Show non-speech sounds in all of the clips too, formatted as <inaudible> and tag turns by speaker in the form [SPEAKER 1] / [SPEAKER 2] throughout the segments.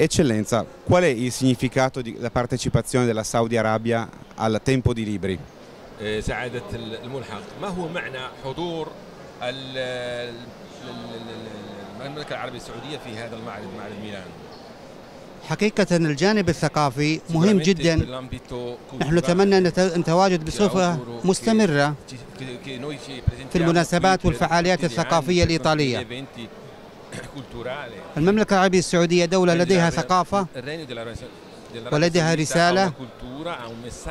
[SPEAKER 1] Eccellenza, qual è il significato della partecipazione della Saudi Arabia al Tempo di Libri?
[SPEAKER 2] Eh, سعادة الملحق ما هو معنى حضور المملكة العربية السعودية في هذا المعرض معرض ميلان
[SPEAKER 3] حقيقة الجانب الثقافي مهم جدا نحن نتمنى أن نتواجد بصفة مستمرة في المناسبات والفعاليات الثقافية الإيطالية
[SPEAKER 2] المملكة العربية السعودية دولة لديها ثقافة ولديها رسالة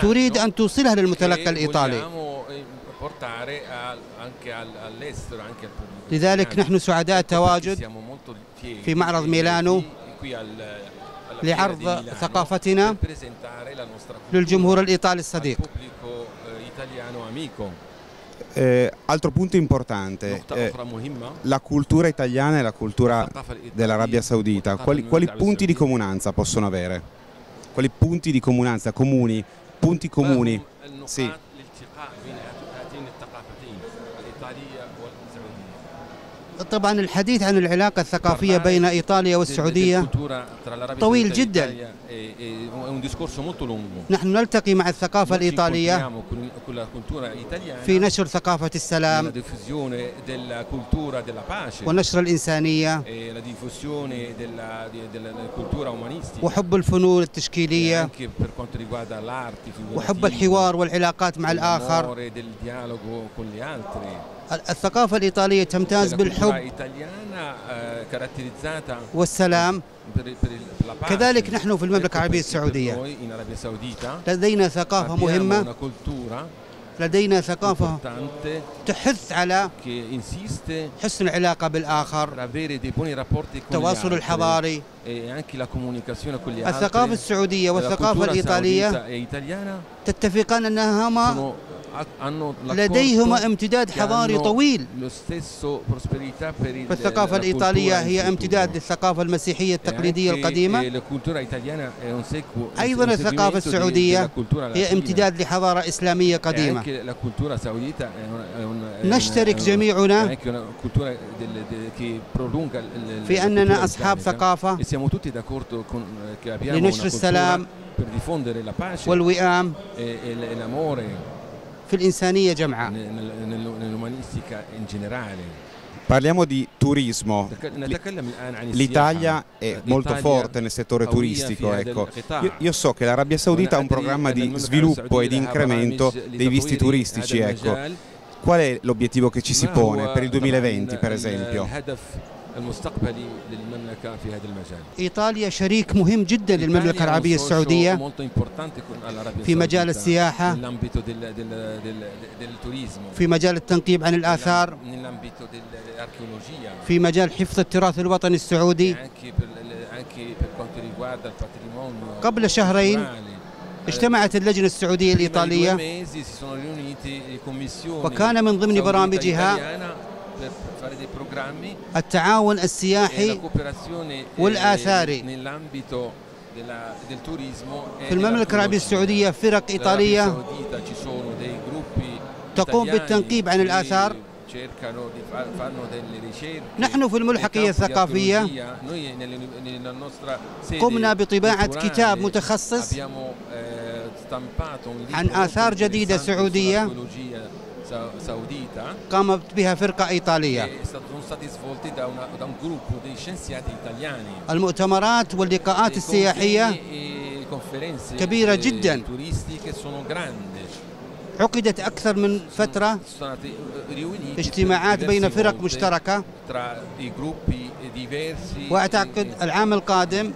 [SPEAKER 2] تريد أن توصلها للمتلقى الإيطالي eh, لذلك نحن سعداء e التواجد في معرض ميلانو e لعرض ثقافتنا للجمهور الإيطالي الصديق
[SPEAKER 1] Eh, altro punto importante, eh, la cultura italiana e la cultura dell'Arabia Saudita, quali, quali, punti di comunanza possono avere? Quali punti di comunanza, comuni, punti comuni?
[SPEAKER 2] Sì.
[SPEAKER 3] طبعا الحديث عن العلاقة الثقافية بين إيطاليا والسعودية طويل جدا
[SPEAKER 2] إيه، إيه، نحن نلتقي مع الثقافة الإيطالية في نشر ثقافة السلام ونشر الإنسانية e وحب الفنون التشكيلية e وحب الحوار والعلاقات مع الآخر
[SPEAKER 3] الثقافة الإيطالية تمتاز بالحب
[SPEAKER 2] eh, والسلام كذلك نحن في المملكة العربية السعودية لدينا ثقافة مهمة
[SPEAKER 3] لدينا ثقافة
[SPEAKER 2] تحث على حسن العلاقة بالآخر التواصل الحضاري e الثقافة السعودية والثقافة الإيطالية e
[SPEAKER 3] تتفقان أنهما
[SPEAKER 2] لديهما امتداد حضاري طويل فالثقافة الإيطالية هي
[SPEAKER 3] امتداد للثقافة المسيحية e التقليدية القديمة
[SPEAKER 2] eh, أيضا الثقافة السعودية هي امتداد لحضارة
[SPEAKER 3] إسلامية e قديمة
[SPEAKER 2] نشترك جميعنا في أننا أصحاب ثقافة e eh, لنشر السلام والوئام في الإنسانية جمعاء
[SPEAKER 1] Parliamo di turismo. L'Italia è molto forte nel settore turistico. Ecco. Io, io, so che l'Arabia Saudita ha un programma di sviluppo e di incremento dei visti turistici. Ecco. Qual è l'obiettivo che ci si pone per il 2020, per esempio?
[SPEAKER 2] المستقبلي للمملكة في هذا المجال
[SPEAKER 3] إيطاليا شريك مهم جدا للمملكة العربية السعودية في مجال السياحة
[SPEAKER 2] في مجال التنقيب عن الآثار في مجال حفظ التراث الوطني السعودي قبل شهرين اجتمعت اللجنة السعودية الإيطالية وكان من ضمن برامجها التعاون e السياحي eh, والآثاري e في المملكة العربية السعودية فرق إيطالية تقوم بالتنقيب عن الآثار نحن في الملحقية الثقافية قمنا بطباعة كتاب متخصص eh, عن آثار جديدة سعودية
[SPEAKER 3] قامت بها فرقة إيطالية
[SPEAKER 2] e
[SPEAKER 3] المؤتمرات واللقاءات e السياحية
[SPEAKER 2] e- كبيرة جدا
[SPEAKER 3] عقدت أكثر من فترة
[SPEAKER 2] اجتماعات بين فرق مشتركة وأعتقد العام القادم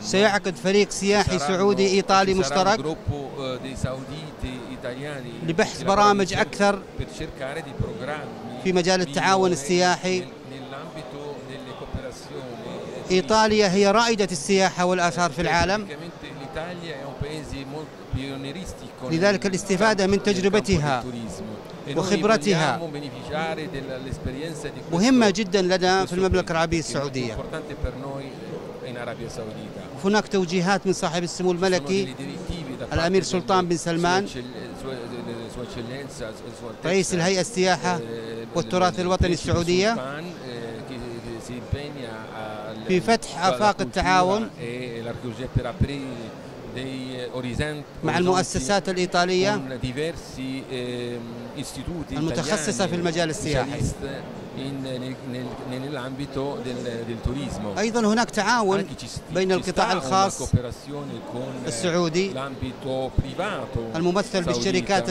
[SPEAKER 2] سيعقد فريق سياحي سعودي إيطالي مشترك لبحث برامج أكثر في مجال التعاون السياحي إيطاليا
[SPEAKER 3] هي رائدة السياحة والآثار في العالم
[SPEAKER 2] لذلك الاستفادة من تجربتها وخبرتها مهمة جدا لنا في المملكة العربية السعودية
[SPEAKER 3] هناك توجيهات من صاحب السمو الملكي الأمير سلطان بن سلمان
[SPEAKER 2] رئيس الهيئة السياحة والتراث الوطني السعودية في فتح آفاق التعاون Euh, مع المؤسسات الإيطالية euh, المتخصصة في المجال السياحي أيضا هناك تعاون بين القطاع الخاص eh, السعودي الممثل بالشركات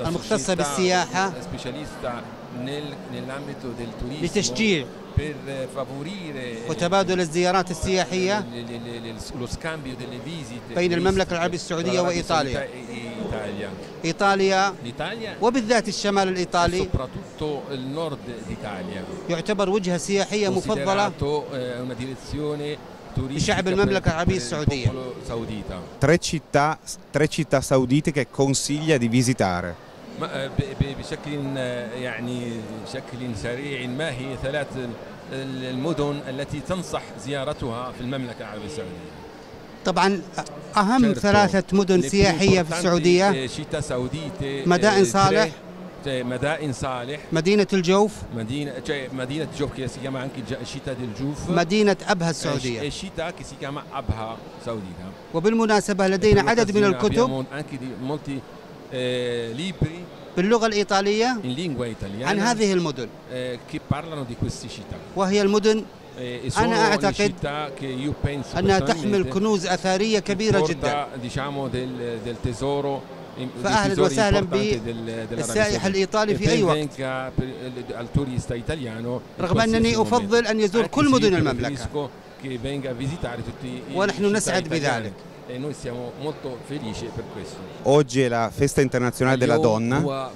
[SPEAKER 2] المختصة بالسياحة nel, nell'ambito del turismo لتشجيع per favorire وتبادل الزيارات
[SPEAKER 3] السياحية
[SPEAKER 2] lo scambio delle visite بين المملكة العربية السعودية وإيطاليا
[SPEAKER 3] إيطاليا وبالذات الشمال الإيطالي يعتبر وجهة سياحية
[SPEAKER 2] مفضلة
[SPEAKER 1] Tre città, tre città saudite che consiglia di visitare.
[SPEAKER 2] آه، بشكل آه، يعني بشكل سريع ما هي ثلاث المدن التي تنصح زيارتها في المملكة العربية السعودية
[SPEAKER 3] طبعا آه، أهم ثلاثة مدن سياحية في السعودية
[SPEAKER 2] مدائن صالح مدائن صالح
[SPEAKER 3] مدينة الجوف
[SPEAKER 2] مدينة مدينة الجوف كي عنك شتاء الجوف مدينة أبها السعودية شيتا كي أبها سعودية
[SPEAKER 3] وبالمناسبة لدينا عدد من الكتب
[SPEAKER 2] آه، libri باللغة الإيطالية عن هذه المدن آه، وهي المدن آه، e أنا أعتقد أنها تحمل كنوز أثرية كبيرة جدا فاهلا وسهلا بالسائح الايطالي e في اي وقت eh, رغم انني افضل ان يزور كل مدن المملكه ونحن نسعد بذلك e noi siamo molto felici per questo.
[SPEAKER 1] Oggi è la festa internazionale della donna.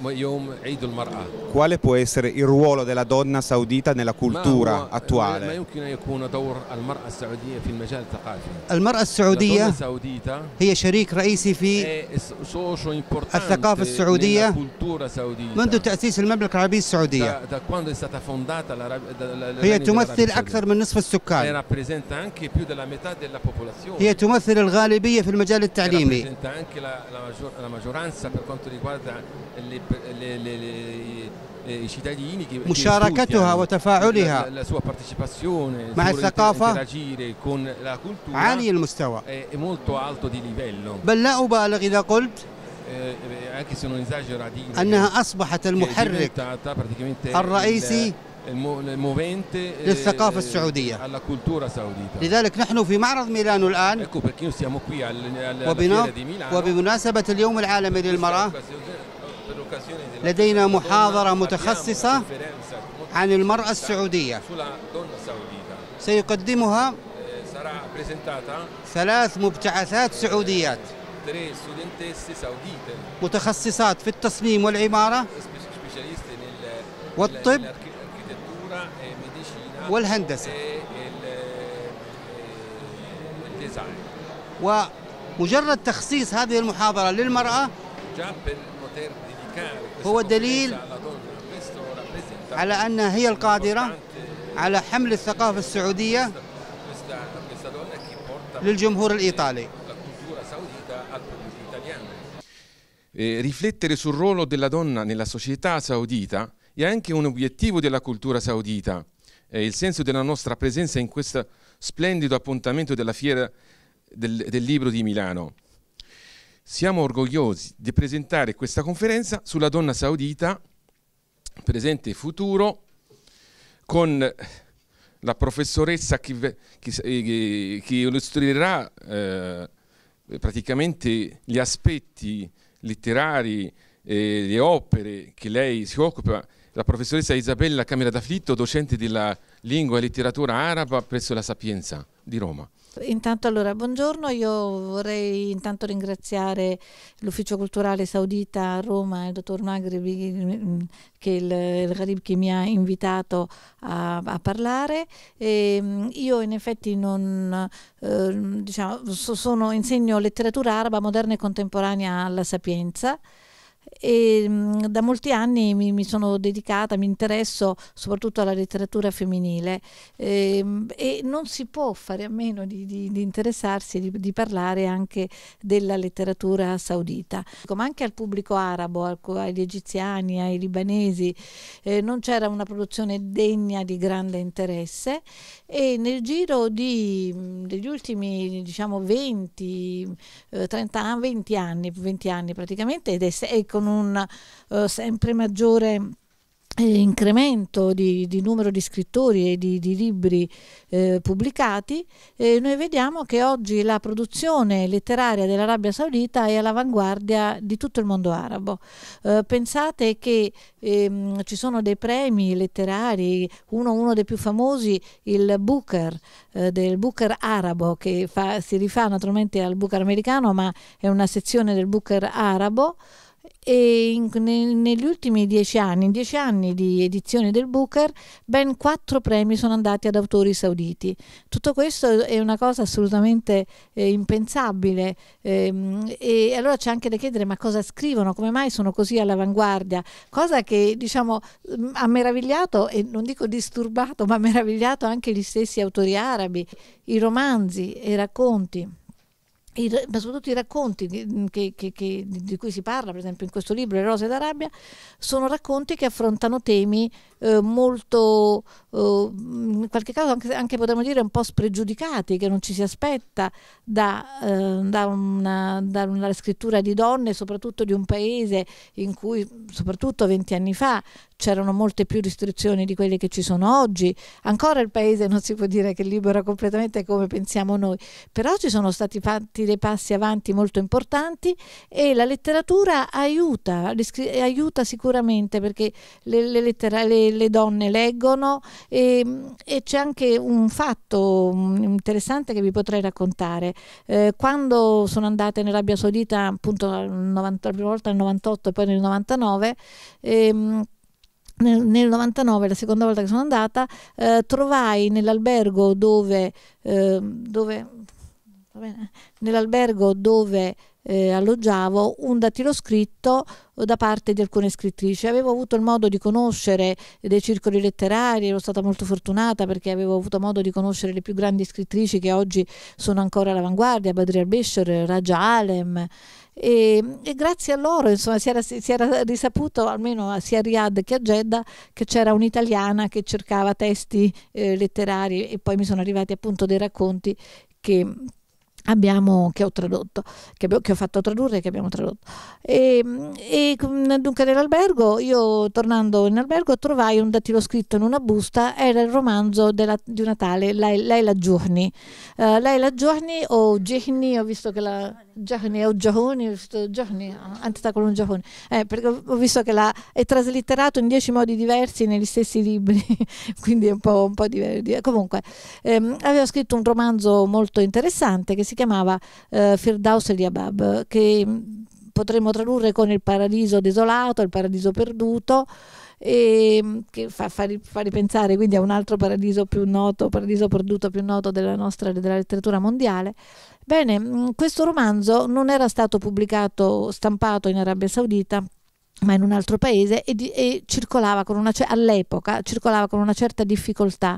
[SPEAKER 1] Quale può essere il ruolo della donna saudita nella cultura attuale?
[SPEAKER 2] المرأة السعودية هي
[SPEAKER 1] شريك رئيسي في
[SPEAKER 2] saudita. السعودية منذ
[SPEAKER 3] تأسيس المملكة العربية السعودية
[SPEAKER 2] هي تمثل أكثر من
[SPEAKER 3] نصف السكان
[SPEAKER 2] هي تمثل الغالب المغربيه في المجال التعليمي مشاركتها وتفاعلها مع الثقافة عالي المستوى بل لا أبالغ
[SPEAKER 3] إذا قلت
[SPEAKER 2] eh, eh, أنها أصبحت المحرك
[SPEAKER 3] الرئيسي الموفينت آه، للثقافة السعودية
[SPEAKER 2] على كولتورا سعودية
[SPEAKER 3] لذلك نحن في معرض ميلانو الآن وبمناسبة اليوم العالمي للمرأة
[SPEAKER 2] لدينا محاضرة متخصصة عن المرأة السعودية سيقدمها eh,
[SPEAKER 3] ثلاث مبتعثات سعوديات متخصصات في التصميم والعمارة
[SPEAKER 2] والطب والهندسة والديزاين
[SPEAKER 3] إيه، ومجرد تخصيص هذه المحاضرة للمرأة
[SPEAKER 2] هو دليل على أنها هي القادرة
[SPEAKER 3] على حمل الثقافة السعودية
[SPEAKER 2] للجمهور الإيطالي eh, riflettere sul ruolo della donna nella società saudita è anche un obiettivo della cultura saudita, eh, il senso della nostra presenza in questo splendido appuntamento della fiera del, del libro di Milano. Siamo orgogliosi di presentare questa conferenza sulla donna saudita, presente e futuro, con la professoressa che, che, eh, che illustrerà eh, praticamente gli aspetti letterari, eh, le opere che lei si occupa la professoressa Isabella Camera d'Afflitto, docente della lingua e letteratura araba presso la Sapienza di Roma.
[SPEAKER 4] Intanto allora, buongiorno, io vorrei intanto ringraziare l'Ufficio Culturale Saudita a Roma, il dottor Magribi, che il, il Gharib che mi ha invitato a, a parlare. E, ehm, io in effetti non, eh, diciamo, sono, insegno letteratura araba moderna e contemporanea alla Sapienza e mm, da molti anni mi, mi, sono dedicata, mi interesso soprattutto alla letteratura femminile e, ehm, e non si può fare a meno di, di, di interessarsi, di, di, parlare anche della letteratura saudita, ma anche al pubblico arabo, agli egiziani, ai libanesi, eh, non c'era una produzione degna di grande interesse e nel giro mm, degli ultimi diciamo 20, 30, 20 anni, 20 anni praticamente ed è, ecco, con un eh, sempre maggiore eh, incremento di, di, numero di scrittori e di, di libri eh, pubblicati, eh, noi vediamo che oggi la produzione letteraria dell'Arabia Saudita è all'avanguardia di tutto il mondo arabo. Eh, pensate che ehm, ci sono dei premi letterari, uno, uno dei più famosi, il Booker, eh, del Booker arabo, che fa, si rifà naturalmente al Booker americano, ma è una sezione del Booker arabo, e in, ne, negli ultimi dieci anni, in dieci anni di edizione del Booker, ben quattro premi sono andati ad autori sauditi. Tutto questo è una cosa assolutamente eh, impensabile ehm, e allora c'è anche da chiedere ma cosa scrivono, come mai sono così all'avanguardia, cosa che diciamo mm, ha meravigliato e non dico disturbato, ma ha meravigliato anche gli stessi autori arabi, i romanzi i racconti. I, ma soprattutto i racconti di, mm, che, che, che, di, cui si parla, per esempio in questo libro Le rose d'Arabia, sono racconti che affrontano temi eh, molto, eh, in qualche caso anche, anche, potremmo dire un po' spregiudicati, che non ci si aspetta da, eh, da, una, da una scrittura di donne, soprattutto di un paese in cui, soprattutto 20 anni fa, c'erano molte più restrizioni di quelle che ci sono oggi. Ancora il paese non si può dire che libera completamente come pensiamo noi, però ci sono stati fatti dei passi avanti molto importanti e la letteratura aiuta, aiuta sicuramente perché le, le, lettera, le le donne leggono e, ehm, e c'è anche un fatto mm, interessante che vi potrei raccontare. Eh, quando sono andata in Arabia Saudita appunto la prima volta nel 98 e poi nel 99, ehm, nel, nel 99, la seconda volta che sono andata, eh, trovai nell'albergo dove, eh, dove nell'albergo dove eh, alloggiavo un datiloscritto da parte di alcune scrittrici. Avevo avuto il modo di conoscere dei circoli letterari, ero stata molto fortunata perché avevo avuto modo di conoscere le più grandi scrittrici che oggi sono ancora all'avanguardia, Badriar Besher, Raja Alem. E, e, grazie a loro insomma, si, era, si, era, risaputo almeno sia a Riyadh che a Jeddah che c'era un'italiana che cercava testi eh, letterari e poi mi sono arrivati appunto dei racconti che abbiamo, che ho tradotto, che, che, ho fatto tradurre e che abbiamo tradotto. Ehm, e, e dunque nell'albergo, io tornando in albergo trovai un dattilo scritto in una busta, era il romanzo della, di una tale Leila Giorni. Uh, Leila Giorni o Gihni, ho visto che la... Giorni o Giorni, Giorni, anche Giorni, eh, perché ho visto che la, è traslitterato in dieci modi diversi negli stessi libri, <laughs> quindi è un po', un po diverso. Comunque, ehm, avevo scritto un romanzo molto interessante che si chiamava eh, Firdaus e Abab, che mm, potremmo tradurre con il paradiso desolato, il paradiso perduto e ehm, che fa, fa, fa, ripensare quindi a un altro paradiso più noto, paradiso perduto più noto della nostra della letteratura mondiale Bene, mm, questo romanzo non era stato pubblicato, stampato in Arabia Saudita, ma in un altro paese e, e circolava una, all'epoca circolava con una certa difficoltà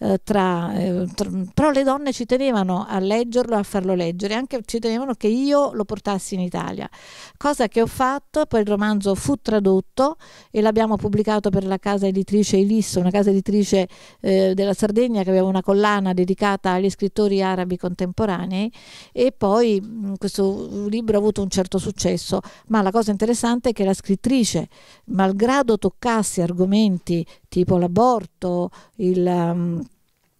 [SPEAKER 4] eh, tra, eh, tra, però le donne ci tenevano a leggerlo, a farlo leggere, anche ci tenevano che io lo portassi in Italia, cosa che ho fatto, poi il romanzo fu tradotto e l'abbiamo pubblicato per la casa editrice Elisso, una casa editrice eh, della Sardegna che aveva una collana dedicata agli scrittori arabi contemporanei e poi mh, mm, questo libro ha avuto un certo successo, ma la cosa interessante è che la scrittrice, malgrado toccasse argomenti tipo l'aborto, il, um,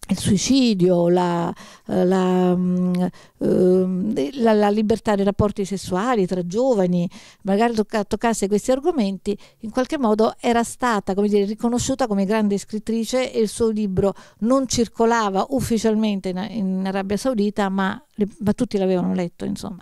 [SPEAKER 4] il, suicidio, la, eh, la, um, la, la, libertà dei rapporti sessuali tra giovani, magari tocca, toccasse questi argomenti, in qualche modo era stata come dire, riconosciuta come grande scrittrice e il suo libro non circolava ufficialmente in, in Arabia Saudita, ma, ma tutti l'avevano letto, insomma.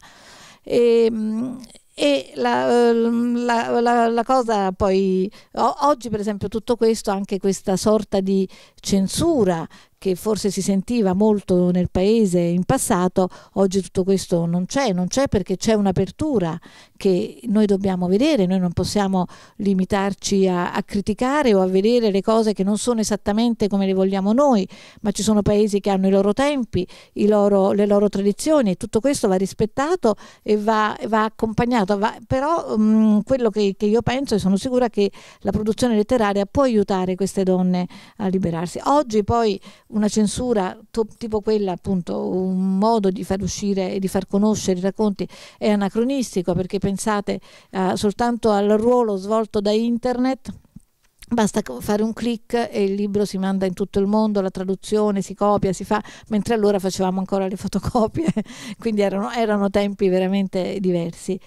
[SPEAKER 4] E, mm, e la, ehm, la, la, la cosa poi, oggi per esempio tutto questo, anche questa sorta di censura che forse si sentiva molto nel paese in passato, oggi tutto questo non c'è, non c'è perché c'è un'apertura che noi dobbiamo vedere, noi non possiamo limitarci a, a, criticare o a vedere le cose che non sono esattamente come le vogliamo noi, ma ci sono paesi che hanno i loro tempi, i loro, le loro tradizioni e tutto questo va rispettato e va, va accompagnato, va, però mh, quello che, che io penso e sono sicura che la produzione letteraria può aiutare queste donne a liberarsi. Oggi poi una censura tipo quella, appunto, un modo di far uscire e di far conoscere i racconti è anacronistico perché pensate eh, soltanto al ruolo svolto da internet Basta fare un clic e il libro si manda in tutto il mondo, la traduzione si copia, si fa, mentre allora facevamo ancora le fotocopie, <laughs> quindi erano, erano tempi veramente diversi.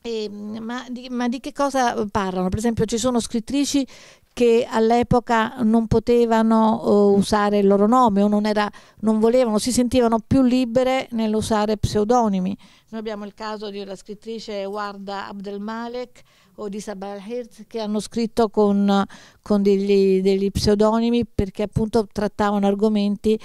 [SPEAKER 4] E, ehm, ma, di, ma di che cosa parlano? Per esempio ci sono scrittrici che all'epoca non potevano uh, usare il loro nome o non, era, non volevano, si sentivano più libere nell'usare pseudonimi. Noi abbiamo il caso della scrittrice Warda Abdelmalek o di Sabal Hertz che hanno scritto con, con degli, degli pseudonimi perché appunto trattavano argomenti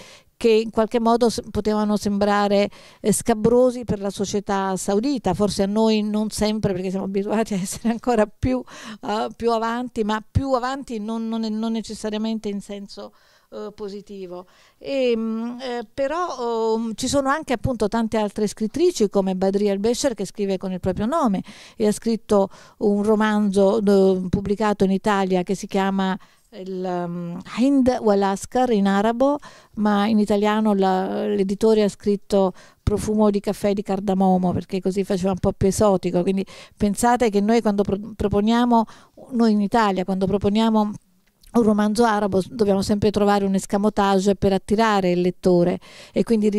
[SPEAKER 4] che in qualche modo potevano sembrare eh, scabrosi per la società saudita, forse a noi non sempre perché siamo abituati a essere ancora più, uh, più avanti, ma più avanti non, non, non necessariamente in senso eh, positivo. E, ehm, eh, però oh, ci sono anche appunto tante altre scrittrici come Badri al-Besher che scrive con il proprio nome e ha scritto un romanzo do, pubblicato in Italia che si chiama il um, Hind Walaskar in arabo, ma in italiano l'editore ha scritto profumo di caffè di cardamomo perché così faceva un po' più esotico. Quindi pensate che noi quando pro proponiamo, noi in Italia, quando proponiamo un romanzo arabo dobbiamo sempre trovare un escamotage per attirare il lettore e quindi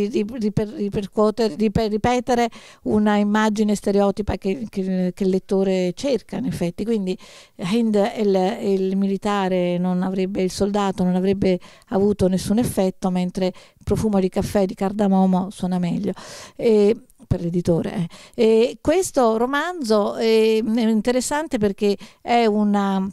[SPEAKER 4] ripetere una immagine stereotipa che, che, che, il lettore cerca in effetti. Quindi Hind il, il militare, avrebbe, il soldato non avrebbe avuto nessun effetto, mentre il profumo di caffè di cardamomo suona meglio. E, per l'editore. Eh. questo romanzo ehm, è interessante perché è una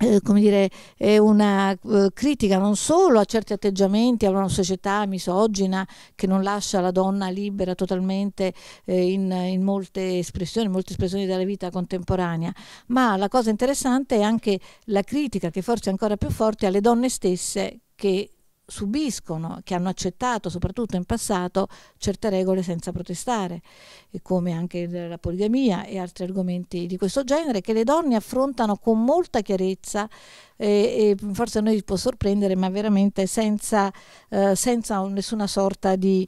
[SPEAKER 4] eh, come dire, è una eh, critica non solo a certi atteggiamenti, a una società misogina che non lascia la donna libera totalmente eh, in, in, molte espressioni, molte espressioni della vita contemporanea, ma la cosa interessante è anche la critica che forse è ancora più forte alle donne stesse che subiscono, che hanno accettato soprattutto in passato certe regole senza protestare, come anche la poligamia e altri argomenti di questo genere, che le donne affrontano con molta chiarezza e, e forse a noi può sorprendere, ma veramente senza, eh, senza nessuna sorta di,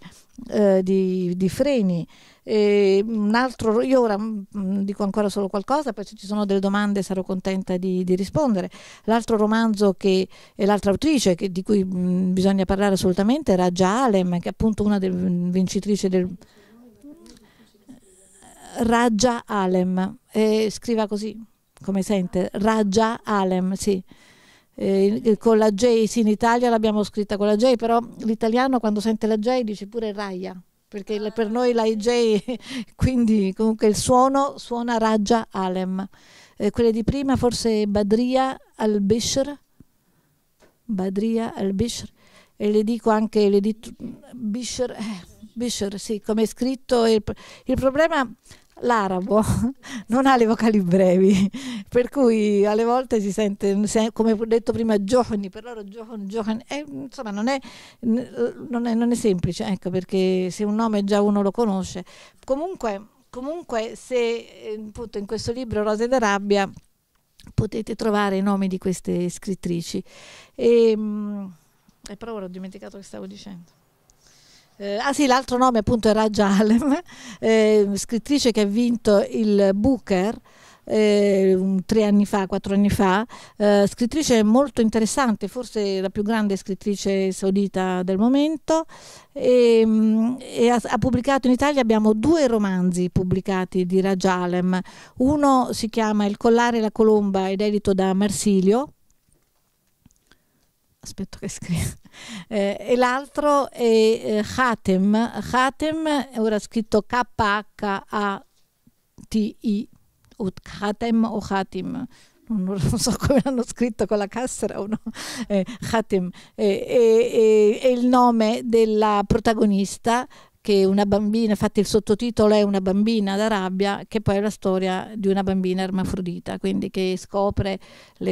[SPEAKER 4] eh, di, di freni. E un altro, io ora mm, mm, dico ancora solo qualcosa, poi se ci sono delle domande sarò contenta di, di rispondere. L'altro romanzo che, e l'altra autrice che, di cui mm, bisogna parlare assolutamente era Jalem, che è appunto una delle vincitrici del... Eh, Raja Alem, eh, scriva così, come sente, Raja Alem, sì. Eh, con la J, sì, in Italia l'abbiamo scritta con la J, però l'italiano quando sente la J dice pure Raya perché ah. per noi l'IJ, <laughs> quindi comunque il suono suona Raggia Alem. Eh, quelle di prima forse Badria al-Bishr, Badria al-Bishr, e le dico anche, le di Bishr, eh, Bishr, sì, come è scritto. Il, il problema l'arabo <laughs> non ha le vocali brevi, per cui alle volte si sente, come ho detto prima, giovani, per loro giovani, giovani, eh, insomma non è, non, è, non è, semplice, ecco, perché se un nome già uno lo conosce. Comunque, comunque se eh, appunto in questo libro Rose d'Arabia potete trovare i nomi di queste scrittrici. E, ehm, e però ora ho dimenticato che stavo dicendo. Eh, ah sì, l'altro nome appunto era Jalem, <laughs> eh, scrittrice che ha vinto il Booker. Eh, tre anni fa, quattro anni fa, eh, scrittrice molto interessante, forse la più grande scrittrice saudita del momento, e, mm, e ha, ha, pubblicato in Italia, abbiamo due romanzi pubblicati di Rajalem, uno si chiama Il collare e la colomba ed edito da Marsilio, aspetto che scriva, <laughs> eh, e l'altro è eh, Hatem, Hatem ora scritto K-H-A-T-I, o Hatem o Hatim, non, non, so come l'hanno scritto con la cassera o no, eh, Hatem, è eh, il nome della protagonista che una bambina, infatti il sottotitolo è Una bambina da rabbia, che poi è la storia di una bambina ermafrodita, quindi che scopre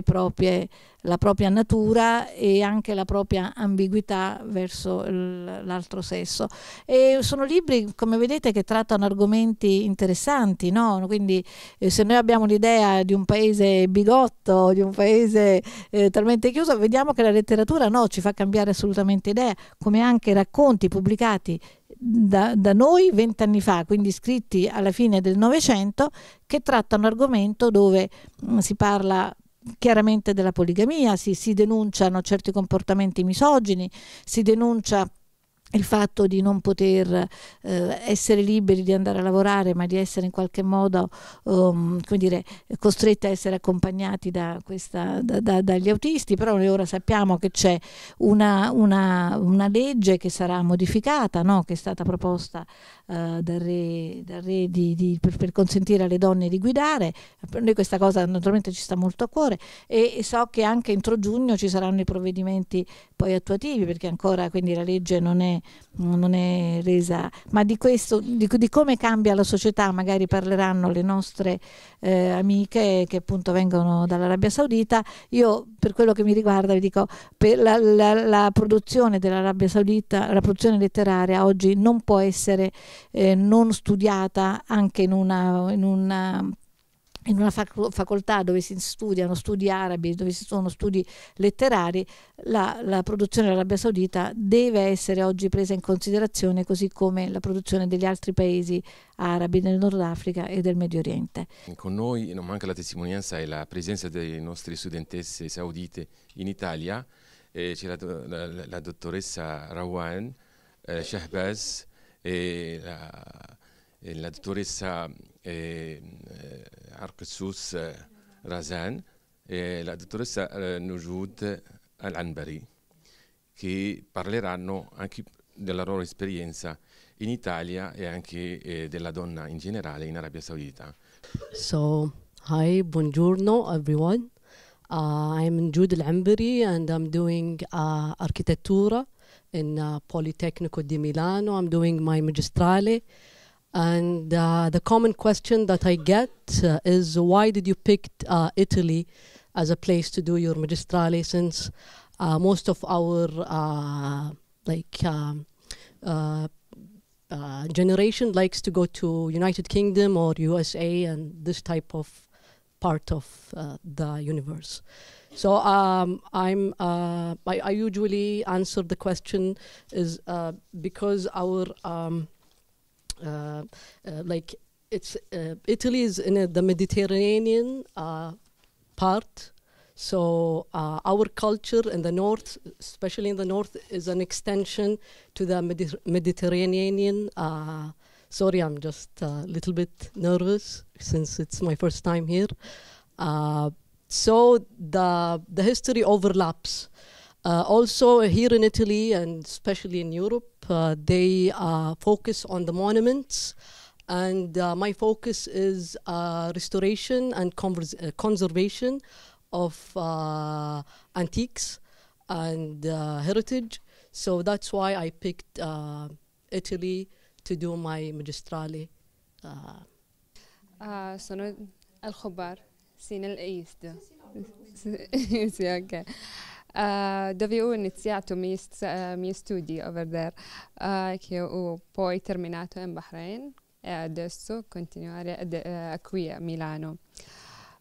[SPEAKER 4] proprie, la propria natura e anche la propria ambiguità verso l'altro sesso. E sono libri, come vedete, che trattano argomenti interessanti, no? quindi eh, se noi abbiamo l'idea di un paese bigotto, di un paese eh, talmente chiuso, vediamo che la letteratura no, ci fa cambiare assolutamente idea, come anche i racconti pubblicati da, da noi vent'anni fa, quindi scritti alla fine del Novecento, che tratta un argomento dove mh, mm, si parla chiaramente della poligamia, si, si denunciano certi comportamenti misogini, si denuncia il fatto di non poter eh, essere liberi di andare a lavorare ma di essere in qualche modo um, dire, costretti a essere accompagnati da questa, da, da, dagli autisti, però noi ora sappiamo che c'è una, una, una, legge che sarà modificata, no? che è stata proposta eh, dal re, dal re di, di, per, per, consentire alle donne di guidare. Per noi questa cosa naturalmente ci sta molto a cuore e, e, so che anche entro giugno ci saranno i provvedimenti poi attuativi perché ancora quindi la legge non è, non è resa, ma di questo, di, di, come cambia la società magari parleranno le nostre eh, amiche che appunto vengono dall'Arabia Saudita. Io per quello che mi riguarda vi dico per la, la, la produzione dell'Arabia Saudita, la produzione letteraria oggi non può essere eh, non studiata anche in una, in una in una fac facoltà dove si studiano studi arabi, dove si sono studi letterari, la, la produzione dell'Arabia Saudita deve essere oggi presa in considerazione così come la produzione degli altri paesi arabi del Nord Africa e del Medio Oriente.
[SPEAKER 2] Con noi non manca la testimonianza e la presenza delle nostre studentesse saudite in Italia, eh, c'è la, la, la, dottoressa Rawan eh, Shahbaz, e la, e la dottoressa eh, Arkesus eh, Razan e la dottoressa eh, Nujud Al-Anbari, che parleranno anche della loro esperienza in Italia e anche eh, della donna in generale in Arabia Saudita.
[SPEAKER 5] So, hi, buongiorno everyone. Uh, I'm Nujud Al-Anbari and I'm doing uh, architettura in uh, Politecnico di Milano. I'm doing my magistrale. And uh, the common question that I get uh, is why did you pick uh, Italy as a place to do your magistrale since uh, most of our uh, like um, generation likes to go to United Kingdom or USA and this type of part of the universe. So um, I'm uh, I, I, usually answer the question is uh, because our um, uh, uh like it's uh, Italy is in a, the Mediterranean uh, part. So our culture in the north, especially in the north, is an extension to the Medi Mediterranean. sorry, I'm just a little bit nervous since it's my first time here. So the, the history overlaps. Uh, also here in Italy and especially in Europe, uh, they uh, focus on the monuments and uh, my focus is uh, restoration and uh, conservation of antiques and heritage. So that's why I picked Italy to do my magistrale.
[SPEAKER 6] sono al-Khobar. Sì, nell'East. Sì, sì, <laughs> sì ok. Uh, dove ho iniziato i miei, eh, uh, miei studi over there, uh, che ho poi terminato in Bahrain e adesso continuare ad, qui a Milano.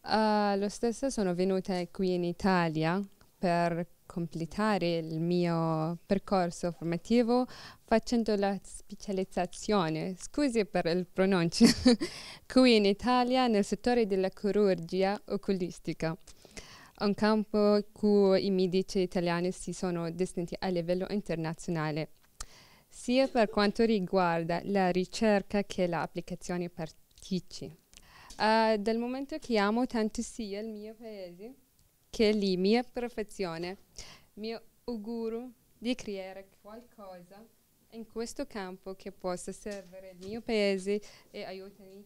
[SPEAKER 6] lo stesso sono venuta qui in Italia per completare il mio percorso formativo facendo la specializzazione, scusi per il pronuncio, <laughs> qui in Italia nel settore della chirurgia oculistica, un campo cui i medici italiani si sono distinti a livello internazionale, sia per quanto riguarda la ricerca che l'applicazione per TICI. Uh, eh, dal momento che amo tanto sia il mio paese, che è la mia professione mio auguro di creare qualcosa in questo campo che possa servire il mio paese e aiutami,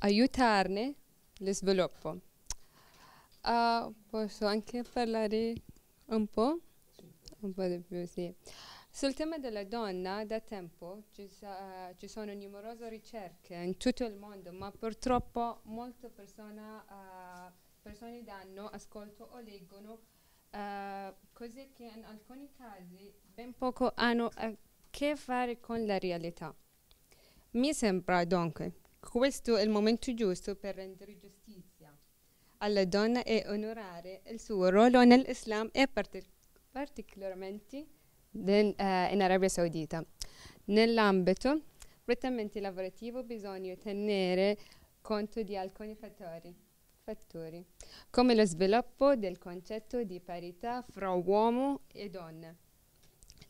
[SPEAKER 6] aiutarne lo sviluppo. Uh, posso anche parlare un po'? Un po' di più, sì. Sul tema della donna, da tempo ci, uh, ci, sono numerose ricerche in tutto il mondo, ma purtroppo molte persone uh, persone danno ascolto o leggono uh, cose che in alcuni casi ben poco hanno a che fare con la realtà. Mi sembra dunque questo è il momento giusto per rendere giustizia alla donna e onorare il suo ruolo nell'Islam e partic particolarmente del, uh, in Arabia Saudita. Nell'ambito prettamente lavorativo bisogna tenere conto di alcuni fattori fattori, come lo sviluppo del concetto di parità fra uomo e donna,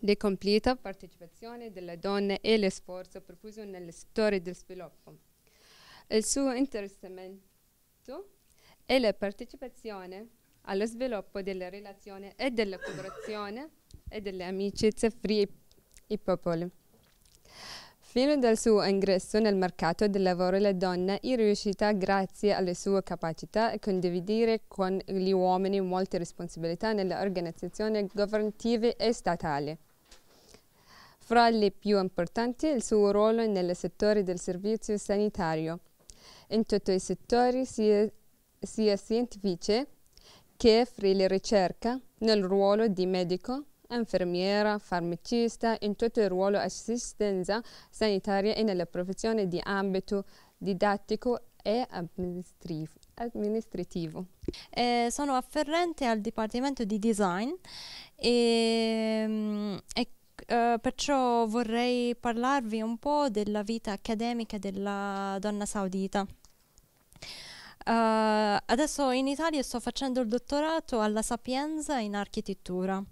[SPEAKER 6] la completa partecipazione delle donne e l'esforzo profuso nel settore del sviluppo. Il suo interessamento è la partecipazione allo sviluppo delle relazioni e della cooperazione e delle amicizie fra i popoli. Fino dal suo ingresso nel mercato del lavoro la donna è riuscita grazie alle sue capacità a condividere con gli uomini molte responsabilità nelle organizzazioni governative e statali. Fra le più importanti il suo ruolo nel settore del servizio sanitario. In tutti i settori sia, sia scientifici che fra la ricerca, nel ruolo di medico, infermiera, farmacista, in tutto il ruolo assistenza sanitaria e nella professione di ambito didattico
[SPEAKER 7] e amministrativo. Eh, sono afferrente al Dipartimento di Design ehm, e, e Uh, perciò vorrei parlarvi un po' della vita accademica della donna saudita. Uh, adesso in Italia sto facendo il dottorato alla Sapienza in architettura.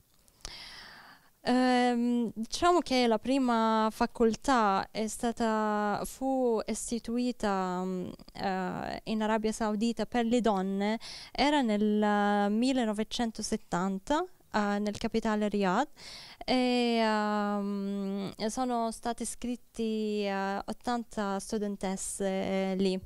[SPEAKER 7] Ehm, diciamo che la prima facoltà è stata, fu istituita mh, mm, eh, in Arabia Saudita per le donne, era nel 1970 Uh, eh, eh, nel capitale Riyadh e um, sono state iscritte uh, 80 studentesse eh, lì.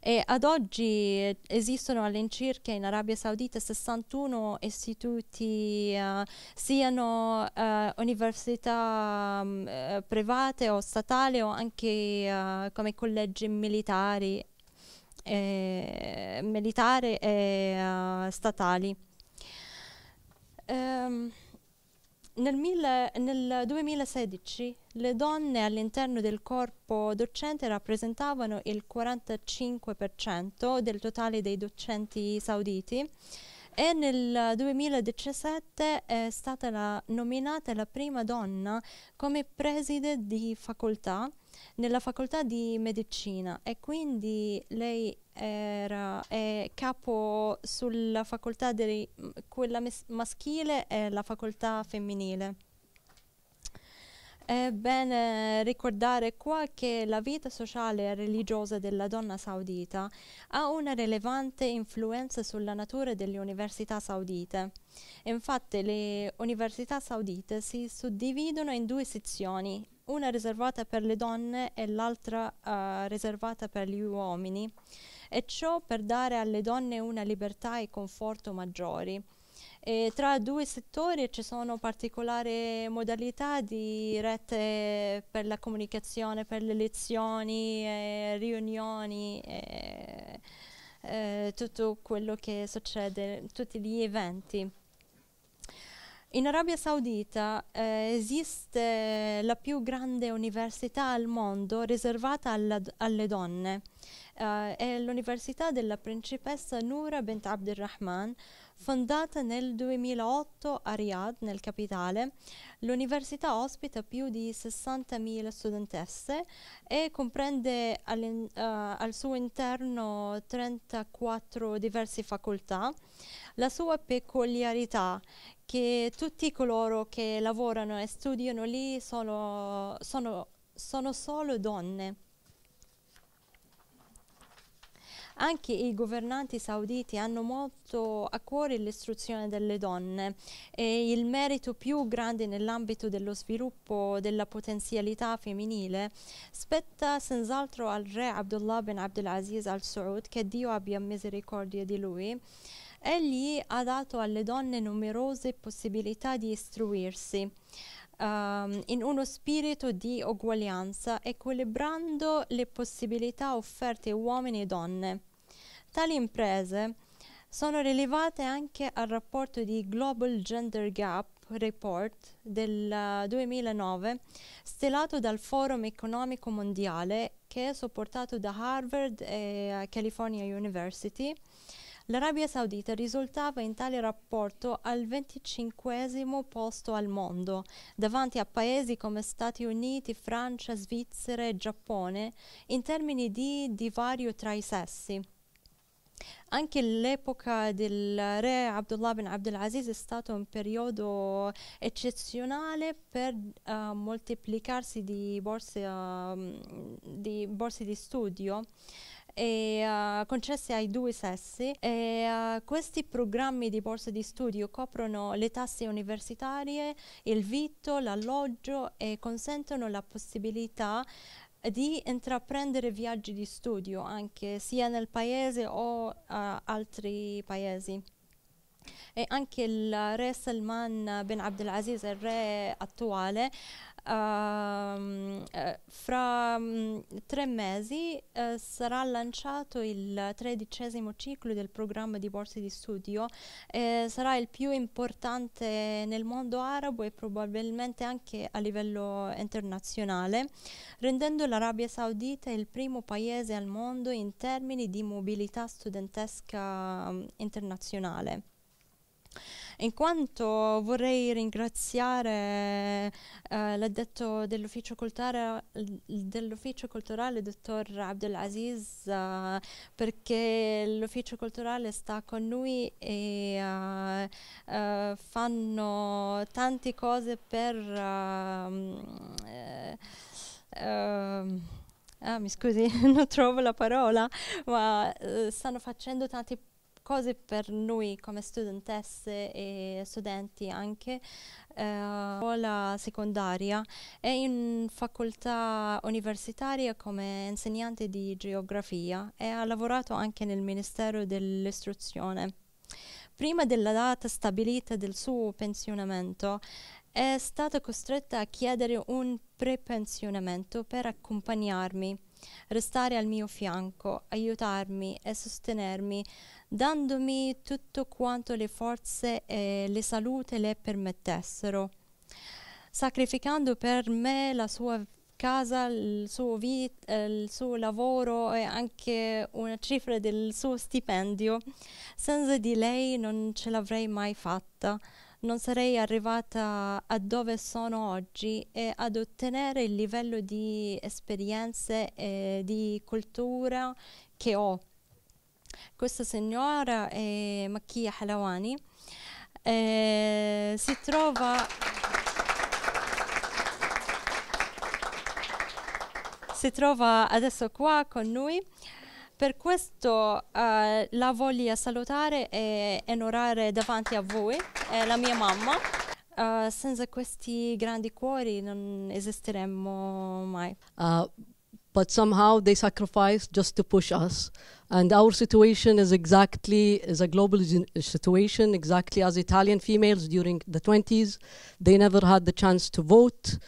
[SPEAKER 7] E ad oggi esistono all'incirca in Arabia Saudita 61 istituti, uh, siano uh, università um, private o statali o anche uh, come collegi militari, eh, militari e statali. Um, nel, mila, nel 2016 le donne all'interno del corpo docente rappresentavano il 45% del totale dei docenti sauditi e nel 2017 è stata la, nominata la prima donna come preside di facoltà nella facoltà di medicina e quindi lei era è capo sulla facoltà di, quella maschile e la facoltà femminile. È bene eh, ricordare qua che la vita sociale e religiosa della donna saudita ha una rilevante influenza sulla natura delle università saudite. Infatti le università saudite si suddividono in due sezioni, una riservata per le donne e l'altra uh, riservata per gli uomini, e ciò per dare alle donne una libertà e conforto maggiori. E tra due settori ci sono particolari modalità di rete per la comunicazione, per le lezioni, eh, riunioni, eh, eh, tutto quello che succede, tutti gli eventi. In Arabia Saudita eh, esiste la più grande università al mondo riservata alla, alle donne eh, è l'Università della Principessa Noura bint Abdelrahman, fondata nel 2008 a Riyadh, nel capitale. L'università ospita più di 60.000 studentesse e comprende uh, al suo interno 34 diverse facoltà. La sua peculiarità che tutti coloro che lavorano e studiano lì sono, sono, sono solo donne Anche i governanti sauditi hanno molto a cuore l'istruzione delle donne e il merito più grande nell'ambito dello sviluppo della potenzialità femminile spetta senz'altro al re Abdullah bin Abdulaziz al Saud, che Dio abbia misericordia di lui. Egli ha dato alle donne numerose possibilità di istruirsi um, in uno spirito di uguaglianza, equilibrando le possibilità offerte a uomini e donne. Tali imprese sono rilevate anche al rapporto di Global Gender Gap Report del 2009, eh, stilato dal Forum Economico Mondiale, che è supportato da Harvard e eh, California University. L'Arabia Saudita risultava in tale rapporto al 25 posto al mondo, davanti a paesi come Stati Uniti, Francia, Svizzera e Giappone, in termini di divario tra i sessi. Anche l'epoca del re Abdullah bin Abdulaziz è stato un periodo eccezionale per uh, moltiplicarsi di borse, uh, di borse di studio e, uh, concesse ai due sessi e uh, questi programmi di borsa di studio coprono le tasse universitarie, il vitto, l'alloggio e consentono la possibilità di intraprendere viaggi di studio anche sia nel paese o uh, altri paesi. E anche il re Salman bin Abdelaziz, il re attuale, Uh, fra mm, tre mesi uh, sarà lanciato il tredicesimo ciclo del programma di borse di studio, eh, sarà il più importante nel mondo arabo e probabilmente anche a livello internazionale, rendendo l'Arabia Saudita il primo paese al mondo in termini di mobilità studentesca mm, internazionale in quanto vorrei ringraziare eh, l'addetto dell'ufficio culturale, dell'ufficio culturale dottor Abdelaziz eh, perché l'ufficio culturale sta con noi e eh, eh, fanno tante cose per ehm, eh, ehm, ah, mi scusi, <laughs> non trovo la parola, ma eh, stanno facendo tanti cose per noi come studentesse e studenti anche. Eh, scuola secondaria e in facoltà universitaria come insegnante di geografia e ha lavorato anche nel Ministero dell'Istruzione. Prima della data stabilita del suo pensionamento è stata costretta a chiedere un prepensionamento per accompagnarmi restare al mio fianco, aiutarmi e sostenermi, dandomi tutto quanto le forze e le salute le permettessero, sacrificando per me la sua casa, il suo, eh, il suo lavoro e anche una cifra del suo stipendio. Senza di lei non ce l'avrei mai fatta non sarei arrivata a dove sono oggi e ad ottenere il livello di esperienze e di cultura che ho. Questa signora è Makia Halawani, eh, si trova... si trova adesso qua con noi. Per questo eh, la voglio salutare e onorare davanti a voi, eh, la mia mamma. Uh, senza questi grandi cuori non
[SPEAKER 5] esisteremmo mai. Uh, but somehow they sacrificed just to push us. And our situation is exactly is a global situation, exactly as Italian females during the 20s. They never had the chance to vote,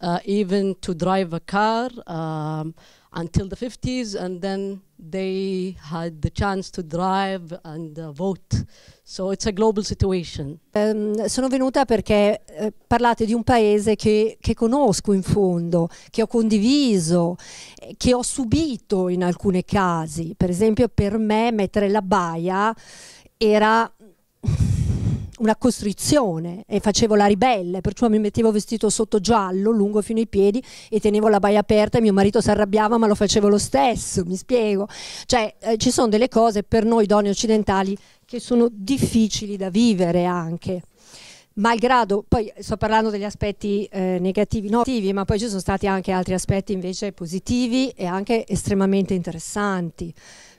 [SPEAKER 5] uh, even to drive a car. Um, until the 50s, and then they had the chance to drive and uh, vote. So it's a global situation.
[SPEAKER 8] Um, sono venuta perché eh, parlate di un paese che, che, conosco in fondo, che ho condiviso, eh, che ho subito in alcuni casi. Per esempio, per me mettere la baia era una costrizione e facevo la ribelle, perciò mi mettevo vestito sotto giallo, lungo fino ai piedi e tenevo la baia aperta e mio marito si arrabbiava ma lo facevo lo stesso, mi spiego. Cioè eh, ci sono delle cose per noi donne occidentali che sono difficili da vivere anche malgrado, poi sto parlando degli aspetti eh, negativi, no, ma poi ci sono stati anche altri aspetti invece positivi e anche estremamente interessanti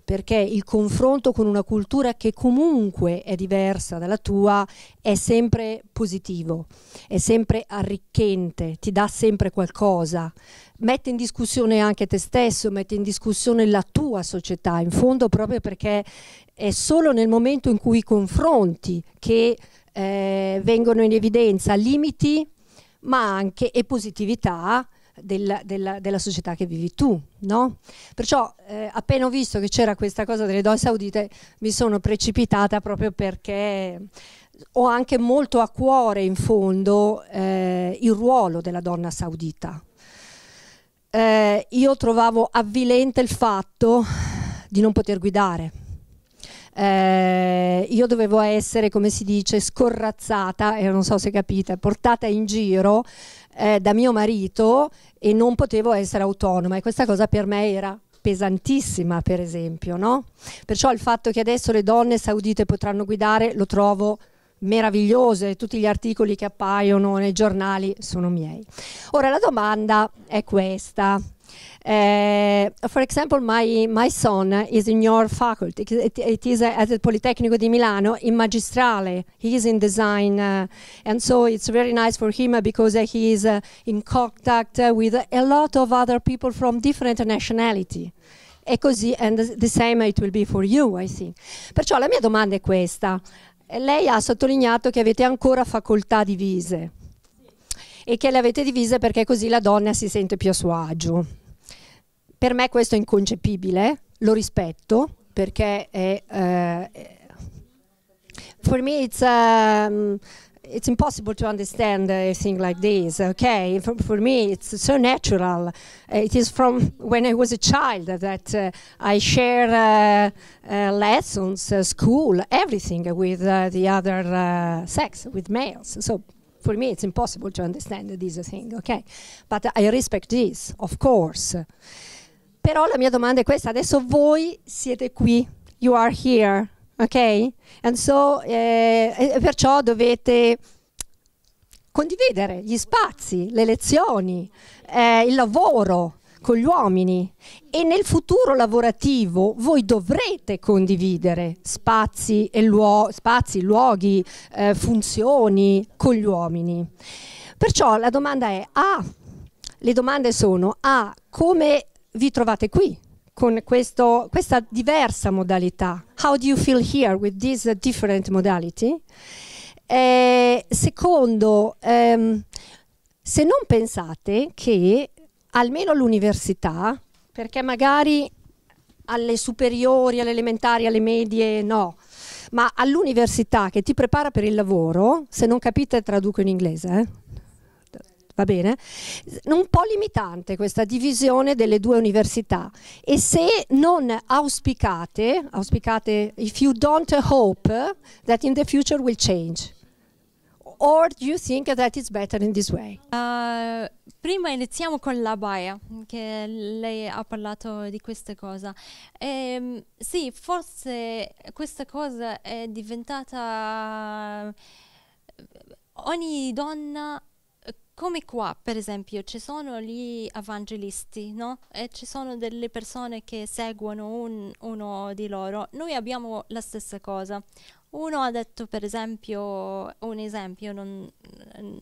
[SPEAKER 8] perché il confronto con una cultura che comunque è diversa dalla tua è sempre positivo, è sempre arricchente, ti dà sempre qualcosa, mette in discussione anche te stesso, mette in discussione la tua società, in fondo proprio perché è solo nel momento in cui confronti che eh, vengono in evidenza limiti ma anche e positività della, della, della società che vivi tu. No? Perciò eh, appena ho visto che c'era questa cosa delle donne saudite mi sono precipitata proprio perché ho anche molto a cuore in fondo eh, il ruolo della donna saudita. Eh, io trovavo avvilente il fatto di non poter guidare. Eh, io dovevo essere, come si dice, scorrazzata, e non so se capite, portata in giro eh, da mio marito e non potevo essere autonoma e questa cosa per me era pesantissima, per esempio, no? Perciò il fatto che adesso le donne saudite potranno guidare lo trovo meraviglioso e tutti gli articoli che appaiono nei giornali sono miei. Ora la domanda è questa, eh, for example, my, my son is in your faculty. It, it is at the Politecnico di Milano in Magistrale. He is in design. Eh, and so it's very nice for him because he is eh, in contact with a lot of other people from different nationality. E così, and the same it will be for you, I think. Perciò la mia domanda è questa. Lei ha sottolineato che avete ancora facoltà divise e che le avete divise perché così la donna si sente più a suo agio. Per me questo è inconcepibile, lo rispetto perché è... Uh, for me it's... Um, it's impossible to understand a thing like this. Okay, for, for me, it's so natural. Uh, it is from when I was a child that uh, I share uh, uh lessons, uh, school, everything with uh, the other sex, with males. So for me, it's impossible to understand this thing. Okay, but I respect this, of course. Però la mia domanda è questa, adesso voi siete qui, you are here, ok? And so, eh, perciò dovete condividere gli spazi, le lezioni, eh, il lavoro con gli uomini e nel futuro lavorativo voi dovrete condividere spazi, e luo spazi luoghi, eh, funzioni con gli uomini. Perciò la domanda è, ah, le domande sono, ah, come vi trovate qui con questo, questa diversa modalità. How do you feel here with this different modality? Eh, secondo, ehm, se non pensate che almeno all'università, perché magari alle superiori, alle elementari, alle medie, no, ma all'università che ti prepara per il lavoro, se non capite traduco in inglese, eh? va bene? Un po' limitante questa divisione delle due università e se non auspicate, auspicate if you don't hope that in the future will change
[SPEAKER 7] or do you think that it's better in this way? Uh, prima iniziamo con la baia, che lei ha parlato di questa cosa. Ehm, sì, forse questa cosa è diventata... Eh, ogni donna come qua, per esempio, ci sono gli evangelisti, no? E ci sono delle persone che seguono un, uno di loro. Noi abbiamo la stessa cosa. Uno ha detto, per esempio, un esempio, non,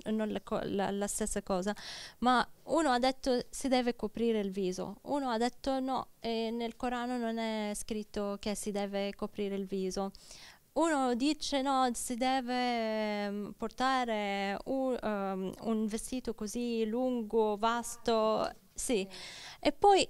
[SPEAKER 7] non la, la, la, stessa cosa, ma uno ha detto si deve coprire il viso, uno ha detto no, eh, nel Corano non è scritto che si deve coprire il viso, uno dice no, si deve ehm, portare un, um, ehm, un vestito così lungo, vasto, sì. E poi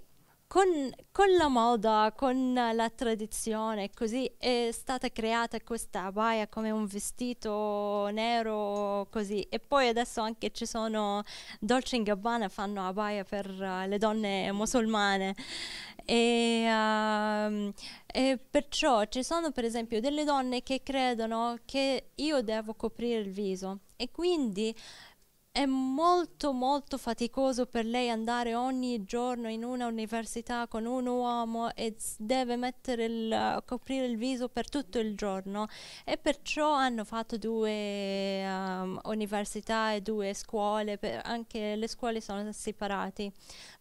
[SPEAKER 7] con, con, la moda, con la tradizione, così è stata creata questa abbaia come un vestito nero, così. E poi adesso anche ci sono Dolce in Gabbana fanno abbaia per uh, le donne musulmane. E, uh, e perciò ci sono per esempio delle donne che credono che io devo coprire il viso e quindi è molto molto faticoso per lei andare ogni giorno in una università con un uomo e deve mettere il, uh, coprire il viso per tutto il giorno e perciò hanno fatto due um, università e due scuole, anche le scuole sono separate.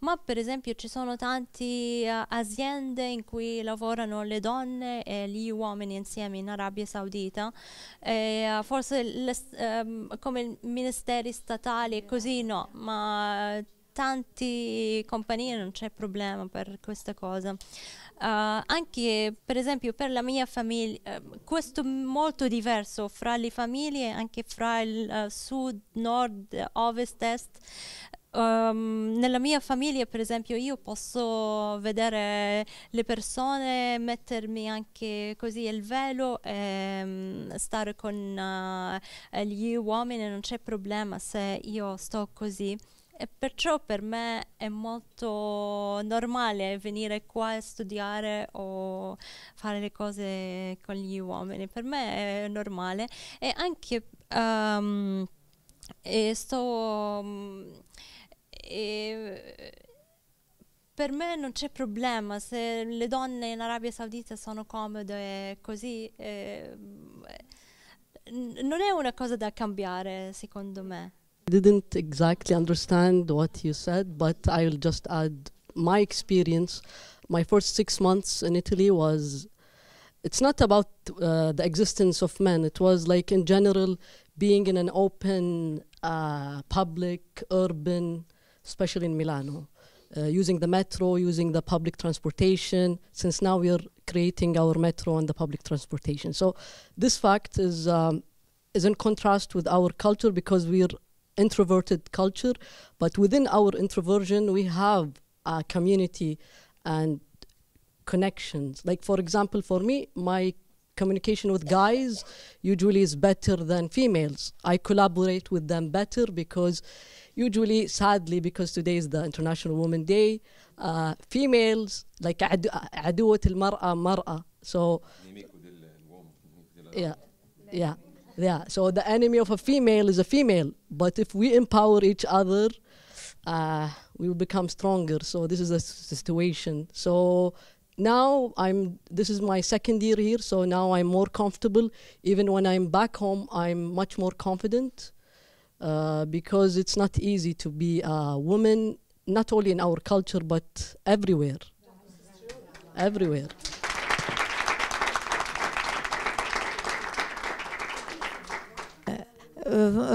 [SPEAKER 7] Ma per esempio ci sono tante uh, aziende in cui lavorano le donne e gli uomini insieme in Arabia Saudita e uh, forse le, um, come ministeri statali statali, così no, ma tante compagnie non c'è problema per questa cosa. Uh, anche per esempio per la mia famiglia, uh, questo è molto diverso fra le famiglie, anche fra il uh, sud, nord, ovest, est. Um, nella mia famiglia, per esempio, io posso vedere le persone, mettermi anche così il velo e um, stare con uh, gli uomini, non c'è problema se io sto così. E perciò per me è molto normale venire qua a studiare o fare le cose con gli uomini. Per me è normale e anche um, e sto mm, e per me non c'è problema se le donne in Arabia Saudita sono comode così. Eh, non è una cosa da cambiare, secondo me.
[SPEAKER 5] didn't exactly understand what you said, but I'll just add my experience. My first six months in Italy was, it's not about uh, the existence of men, it was like in general being in an open, uh, public, urban especially in Milano. Uh, using the metro, using the public transportation, since now we are creating our metro and the public transportation. So this fact is, um, is in contrast with our culture because we are introverted culture, but within our introversion, we have a community and connections. Like for example, for me, my communication with guys usually is better than females. I collaborate with them better because usually, sadly, because today is the International Women Day, uh, females, like عدوة المرأة مرأة. So, yeah, yeah, yeah. So the enemy of a female is a female. But if we empower each other, uh, we will become stronger. So this is a situation. So now i'm this is my second year here so now i'm more comfortable even when i'm back home i'm much more confident uh, because it's not easy to be a woman not only in our culture but everywhere everywhere
[SPEAKER 4] Eh,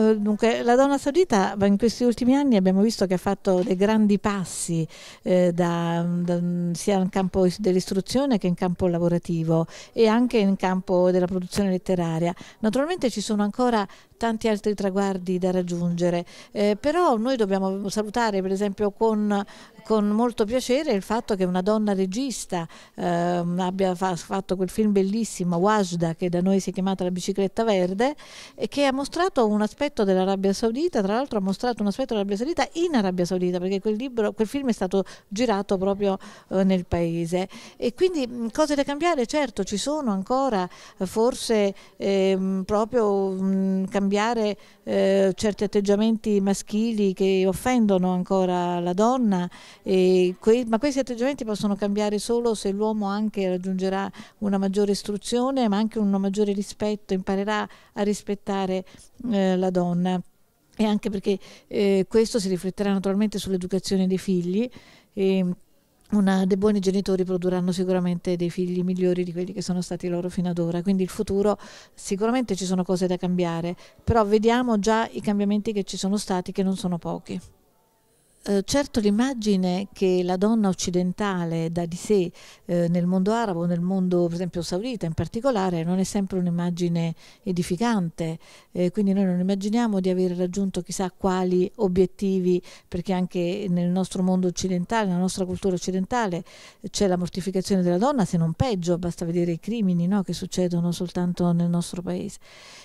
[SPEAKER 4] eh, dunque, la donna saudita in questi ultimi anni abbiamo visto che ha fatto dei grandi passi eh, da, da, sia in campo dell'istruzione che in campo lavorativo e anche in campo della produzione letteraria. Naturalmente ci sono ancora tanti altri traguardi da raggiungere, eh, però noi dobbiamo salutare per esempio con con molto piacere il fatto che una donna regista ehm, abbia fa fatto quel film bellissimo, Wajda, che da noi si è chiamata La bicicletta verde, e che ha mostrato un aspetto dell'Arabia Saudita, tra l'altro ha mostrato un aspetto dell'Arabia Saudita in Arabia Saudita, perché quel, libro, quel film è stato girato proprio eh, nel paese. E quindi cose da cambiare, certo, ci sono ancora, forse ehm, proprio mh, cambiare eh, certi atteggiamenti maschili che offendono ancora la donna Que ma questi atteggiamenti possono cambiare solo se l'uomo anche raggiungerà una maggiore istruzione, ma anche un maggiore rispetto, imparerà a rispettare eh, la donna. E anche perché eh, questo si rifletterà naturalmente sull'educazione dei figli. E, una, dei buoni genitori produrranno sicuramente dei figli migliori di quelli che sono stati loro fino ad ora, quindi il futuro sicuramente ci sono cose da cambiare, però vediamo già i cambiamenti che ci sono stati che non sono pochi. Eh, certo l'immagine che la donna occidentale dà di sé eh, nel mondo arabo, nel mondo per esempio saudita in particolare, non è sempre un'immagine edificante, eh, quindi noi non immaginiamo di aver raggiunto chissà quali obiettivi, perché anche nel nostro mondo occidentale, nella nostra cultura occidentale c'è la mortificazione della donna, se non peggio, basta vedere i crimini no, che succedono soltanto nel nostro paese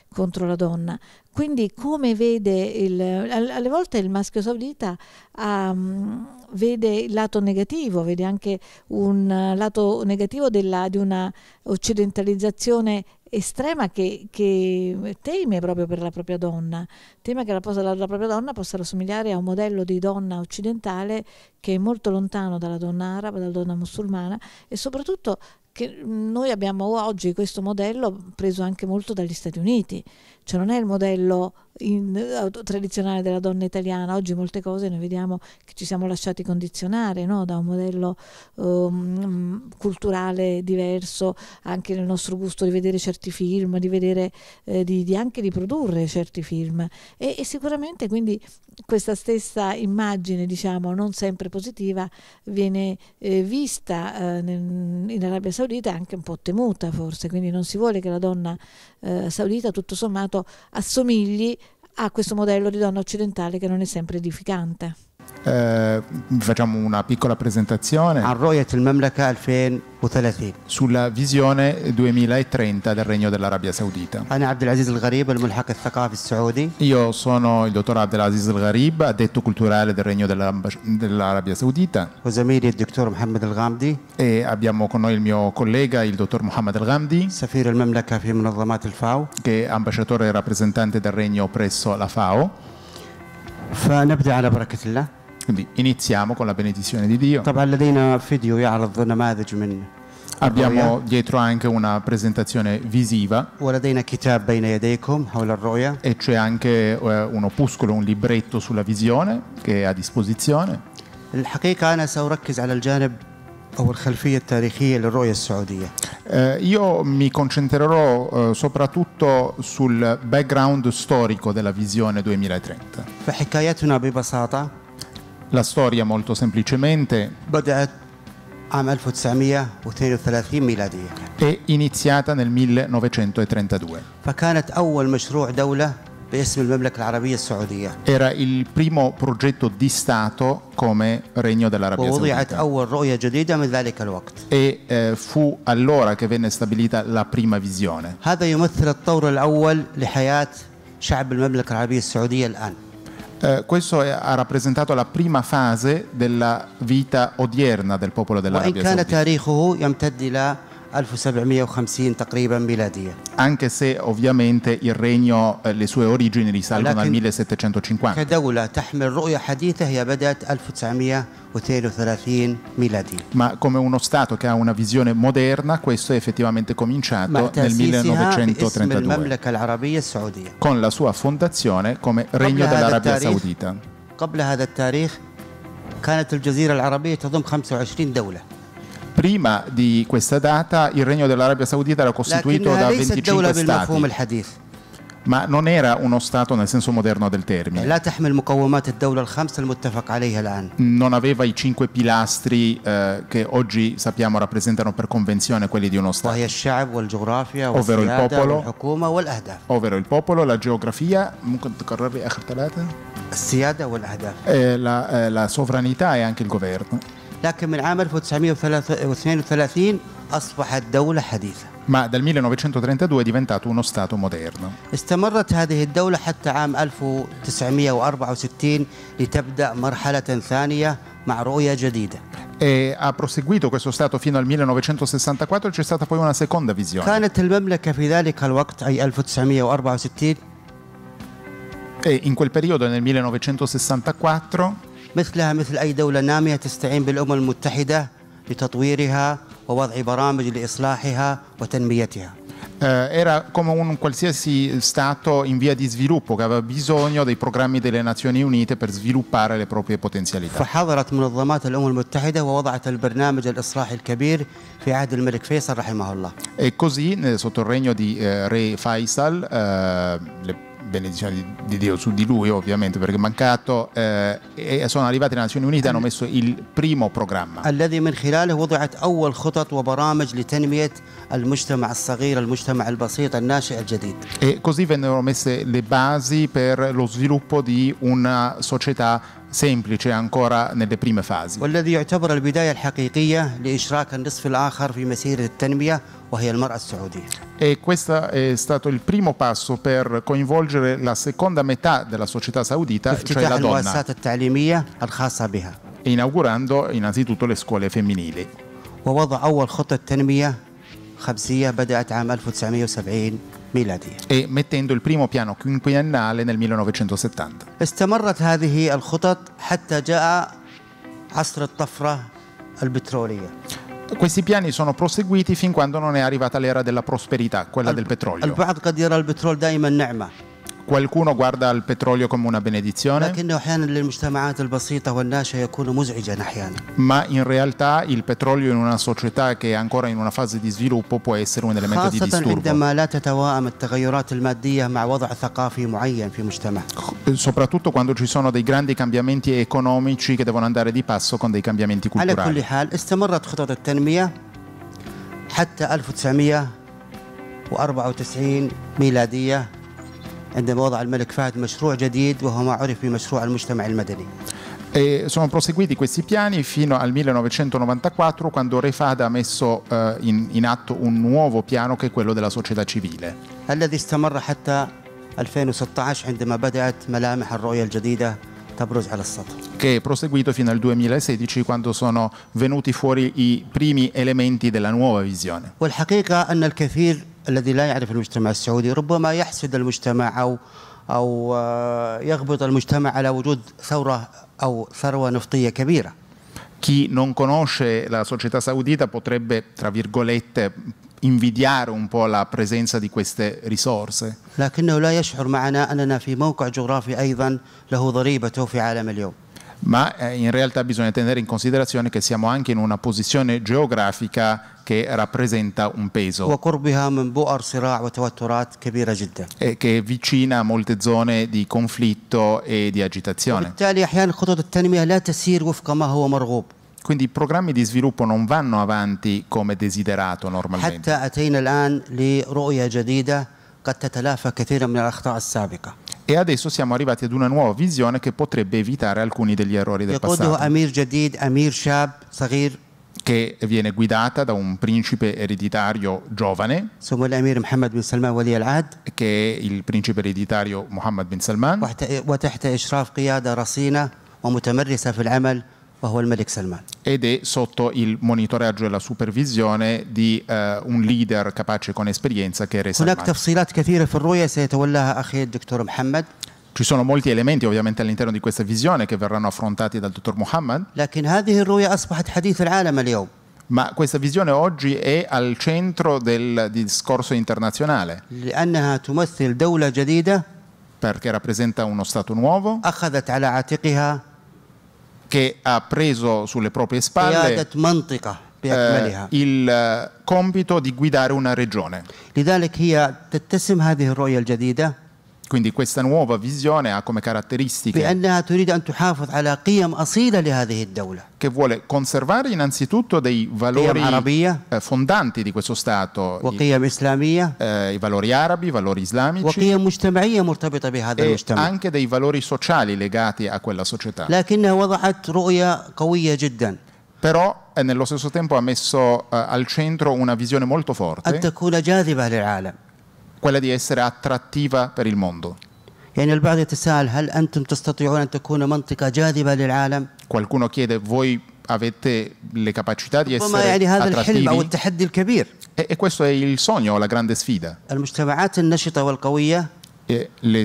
[SPEAKER 4] contro la donna. Quindi come vede, il, alle volte il maschio saudita um, ehm, vede il lato negativo, vede anche un lato negativo della, di una occidentalizzazione estrema che, che, teme proprio per la propria donna, teme che la, la, la, propria donna possa rassomigliare a un modello di donna occidentale che è molto lontano dalla donna araba, dalla donna musulmana e soprattutto che noi abbiamo oggi questo modello preso anche molto dagli Stati Uniti cioè non è il modello in, eh, tradizionale della donna italiana. Oggi molte cose noi vediamo che ci siamo lasciati condizionare no? da un modello um, mm, culturale diverso, anche nel nostro gusto di vedere certi film, di vedere, eh, di, di anche di produrre certi film. E, e, sicuramente quindi questa stessa immagine, diciamo, non sempre positiva, viene eh, vista eh, nel, in Arabia Saudita e anche un po' temuta forse, quindi non si vuole che la donna eh, saudita tutto sommato assomigli a questo modello di donna occidentale che non è sempre edificante
[SPEAKER 9] eh, facciamo una piccola presentazione sulla visione 2030 del Regno dell'Arabia Saudita. Io sono il dottor Abdelaziz Al Gharib, addetto culturale del Regno dell'Arabia Saudita. E abbiamo con noi il mio collega, il dottor Mohammed Al Ghamdi, che è ambasciatore e rappresentante del Regno presso la FAO. فنبدأ على بركة الله. Quindi iniziamo con la benedizione di Dio. طبعا لدينا فيديو يعرض نماذج من Abbiamo dietro anche una presentazione visiva e c'è anche eh, un opuscolo, un libretto sulla visione che è a disposizione. أو الخلفية التاريخية للرؤية السعودية؟ Eh, io mi concentrerò eh, soprattutto sul background storico della visione 2030. La storia molto semplicemente
[SPEAKER 3] بدأت عام 1932 ميلادية.
[SPEAKER 9] è iniziata nel 1932.
[SPEAKER 3] فكانت أول مشروع
[SPEAKER 9] era il primo progetto di Stato come Regno dell'Arabia Saudita. E eh, fu allora che venne stabilita la prima visione. Eh, questo è, ha rappresentato la prima fase della vita odierna del popolo dell'Arabia Saudita.
[SPEAKER 3] 1750 تقريبا ميلادية
[SPEAKER 9] anche se ovviamente il regno eh, le sue origini risalgono al 1750
[SPEAKER 3] كدولة تحمل رؤية حديثة هي بدأت
[SPEAKER 9] 1932 ميلادية ma come uno stato che ha una visione moderna questo è effettivamente cominciato nel 1932 con la sua fondazione come regno dell'Arabia Saudita
[SPEAKER 3] قبل هذا التاريخ كانت الجزيرة العربية تضم 25 دولة
[SPEAKER 9] prima di questa data il Regno dell'Arabia Saudita era costituito da 25 stati. ma non era uno stato nel senso moderno del termine. Non aveva i cinque pilastri eh, che oggi sappiamo rappresentano per convenzione quelli di uno stato. ovvero il popolo, Ovvero il popolo, la geografia, Eh, la, eh, la sovranità e anche il governo.
[SPEAKER 3] لكن من عام 1932 أصبحت
[SPEAKER 9] دولة حديثة ما dal 1932 diventato uno Stato moderno.
[SPEAKER 3] استمرت هذه الدولة حتى عام 1964 لتبدأ مرحلة ثانية
[SPEAKER 9] مع رؤية جديدة. E ha proseguito questo Stato fino al 1964 c'è stata poi una seconda visione. كانت المملكة في ذلك الوقت أي 1964 E in quel periodo nel 1964 مثلها مثل أي
[SPEAKER 3] دولة نامية تستعين بالأمم المتحدة لتطويرها ووضع برامج لإصلاحها
[SPEAKER 9] وتنميتها. era come un qualsiasi Stato in via di sviluppo che aveva bisogno dei programmi delle Nazioni Unite per sviluppare le proprie potenzialità. فحضرت
[SPEAKER 3] منظمات الأمم المتحدة ووضعت البرنامج الإصلاحي الكبير في عهد الملك فيصل رحمه الله.
[SPEAKER 9] E così sotto il regno di Re Faisal le benedizione di, di, Dio su di lui ovviamente perché è mancato eh, e sono arrivate le Nazioni Unite hanno messo il primo programma
[SPEAKER 3] الذي من خلاله وضعت أول خطط وبرامج لتنمية
[SPEAKER 9] المجتمع الصغير المجتمع البسيط الناشئ الجديد e così vennero messe le basi per lo sviluppo di una società semplice ancora nelle prime fasi. E questo è stato il primo passo per coinvolgere la seconda metà della società saudita, cioè la donna. Inaugurando innanzitutto le scuole femminili. ووضع أول خطة تنمية خمسية بدأت عام 1970 ميلادية e mettendo il primo piano quinquennale nel 1970 استمرت هذه الخطط حتى جاء عصر الطفرة البترولية Questi piani sono proseguiti fin quando non è arrivata l'era della prosperità, quella del petrolio. البعض قد يرى البترول دائما نعمة qualcuno guarda al petrolio come una benedizione, ma in realtà il petrolio in una società che è ancora in una fase di sviluppo può essere un elemento di disturbo. Eh, soprattutto quando ci sono dei grandi cambiamenti economici che devono andare di passo con dei cambiamenti culturali.
[SPEAKER 3] حتى 1994 ميلادية عندما وضع
[SPEAKER 9] الملك فهد مشروع جديد وهو ما عرف بمشروع المجتمع المدني E sono proseguiti questi piani fino al 1994 quando Re Fahd ha messo eh, in, in atto un nuovo piano che è quello della società civile. الذي Che è proseguito fino al 2016 quando sono venuti fuori i primi elementi della nuova visione. والحقيقة أن الكثير الذي لا يعرف المجتمع السعودي ربما يحسد المجتمع أو
[SPEAKER 3] أو آه، يغبط المجتمع على وجود ثورة أو ثروة نفطية كبيرة
[SPEAKER 9] chi non conosce la società saudita potrebbe, tra virgolette, invidiare un po' la presenza di queste risorse.
[SPEAKER 3] لكنه لا يشعر معنا أننا
[SPEAKER 9] في موقع جغرافي أيضا له ضريبته في عالم اليوم. ma eh, in realtà bisogna tenere in considerazione che siamo anche in una posizione geografica che rappresenta un peso e che è vicina a molte zone di conflitto e di agitazione. Quindi i programmi di sviluppo non vanno avanti come desiderato normalmente.
[SPEAKER 3] حتى أتينا الآن لرؤية جديدة قد تتلافى كثيرا من الأخطاء السابقة
[SPEAKER 9] e adesso siamo arrivati ad una nuova visione che potrebbe evitare alcuni degli errori del passato che viene guidata da un principe ereditario giovane che è il principe ereditario
[SPEAKER 3] Mohammed bin Salman
[SPEAKER 9] ed è sotto il monitoraggio e la supervisione di uh, un leader capace con esperienza che è Re Ci sono molti elementi ovviamente all'interno di questa visione che verranno affrontati dal dottor Muhammad. Ma questa visione oggi è al centro del discorso internazionale. Perché rappresenta uno Stato nuovo che ha preso sulle proprie spalle eh, il eh, compito di guidare una regione. لذلك هي تتسم هذه الرؤية الجديدة quindi questa nuova visione ha come caratteristiche che vuole conservare innanzitutto dei valori eh, fondanti di questo Stato, eh, i valori arabi, i valori islamici e anche dei valori sociali legati a quella società. Però eh, nello stesso tempo ha messo al centro una visione molto forte quella di essere attrattiva per il mondo.
[SPEAKER 3] Qualcuno chiede,
[SPEAKER 9] voi avete le capacità di essere attrattivi? E, e questo è il sogno, la grande sfida. E le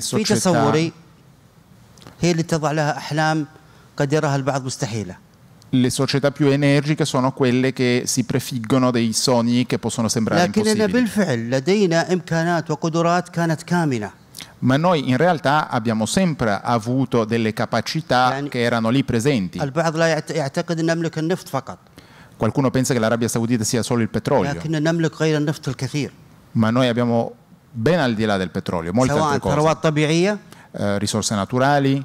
[SPEAKER 9] società... في تصوري
[SPEAKER 3] تضع لها أحلام قد يراها البعض مستحيلة
[SPEAKER 9] le società più energiche sono quelle che si prefiggono dei sogni che possono sembrare impossibili. Ma noi in realtà abbiamo sempre avuto delle capacità che erano lì presenti. Qualcuno pensa che l'Arabia Saudita sia solo il petrolio. Ma noi abbiamo ben al di là del petrolio, molte altre cose. Eh, risorse naturali.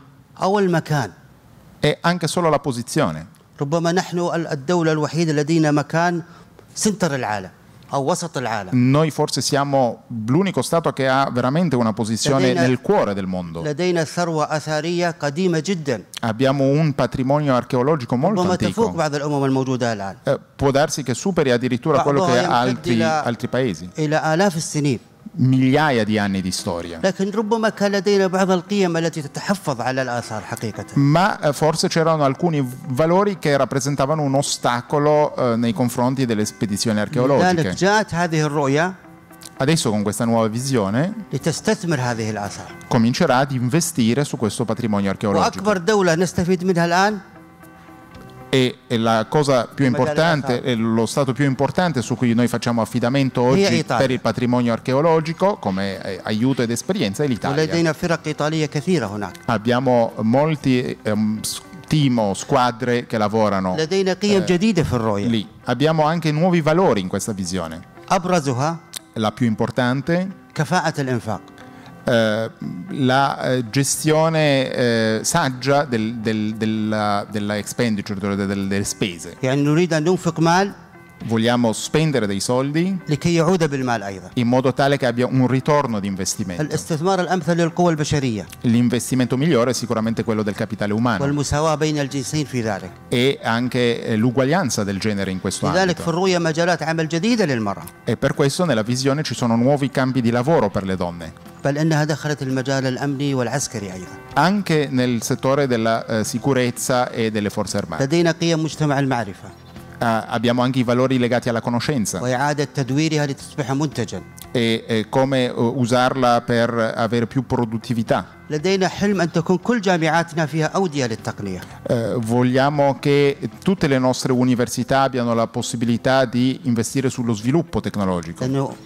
[SPEAKER 9] E anche solo la posizione.
[SPEAKER 3] ربما نحن الدولة الوحيدة لدينا مكان سنتر العالم
[SPEAKER 9] Noi forse siamo l'unico Stato che ha veramente una posizione nel cuore del mondo. Abbiamo un patrimonio archeologico molto antico. Eh, può darsi che superi addirittura quello che altri, altri paesi migliaia di anni di storia. Ma eh, forse c'erano alcuni valori che rappresentavano un ostacolo eh, nei confronti delle spedizioni archeologiche. Adesso con questa nuova visione comincerà ad investire su questo patrimonio archeologico e, e la cosa più importante, lo stato più importante su cui noi facciamo affidamento oggi per il patrimonio archeologico come eh, aiuto ed esperienza è l'Italia. Abbiamo molti ehm, team o squadre che lavorano eh, lì. Abbiamo anche nuovi valori in questa visione. Eh. La più importante eh, la eh, gestione eh, saggia del, del, della, della expenditure, delle, delle spese vogliamo spendere dei soldi in modo tale che abbia un ritorno di investimento. L'investimento migliore è sicuramente quello del capitale umano e anche eh, l'uguaglianza del genere in questo ambito. E per questo nella visione ci sono nuovi campi di lavoro per le donne. Anche nel settore della eh, sicurezza e delle forze armate. Eh, abbiamo anche i valori legati alla conoscenza e, e come eh, usarla per avere più produttività. لدينا eh, vogliamo che tutte le nostre università abbiano la possibilità di investire sullo sviluppo tecnologico.
[SPEAKER 3] لأنه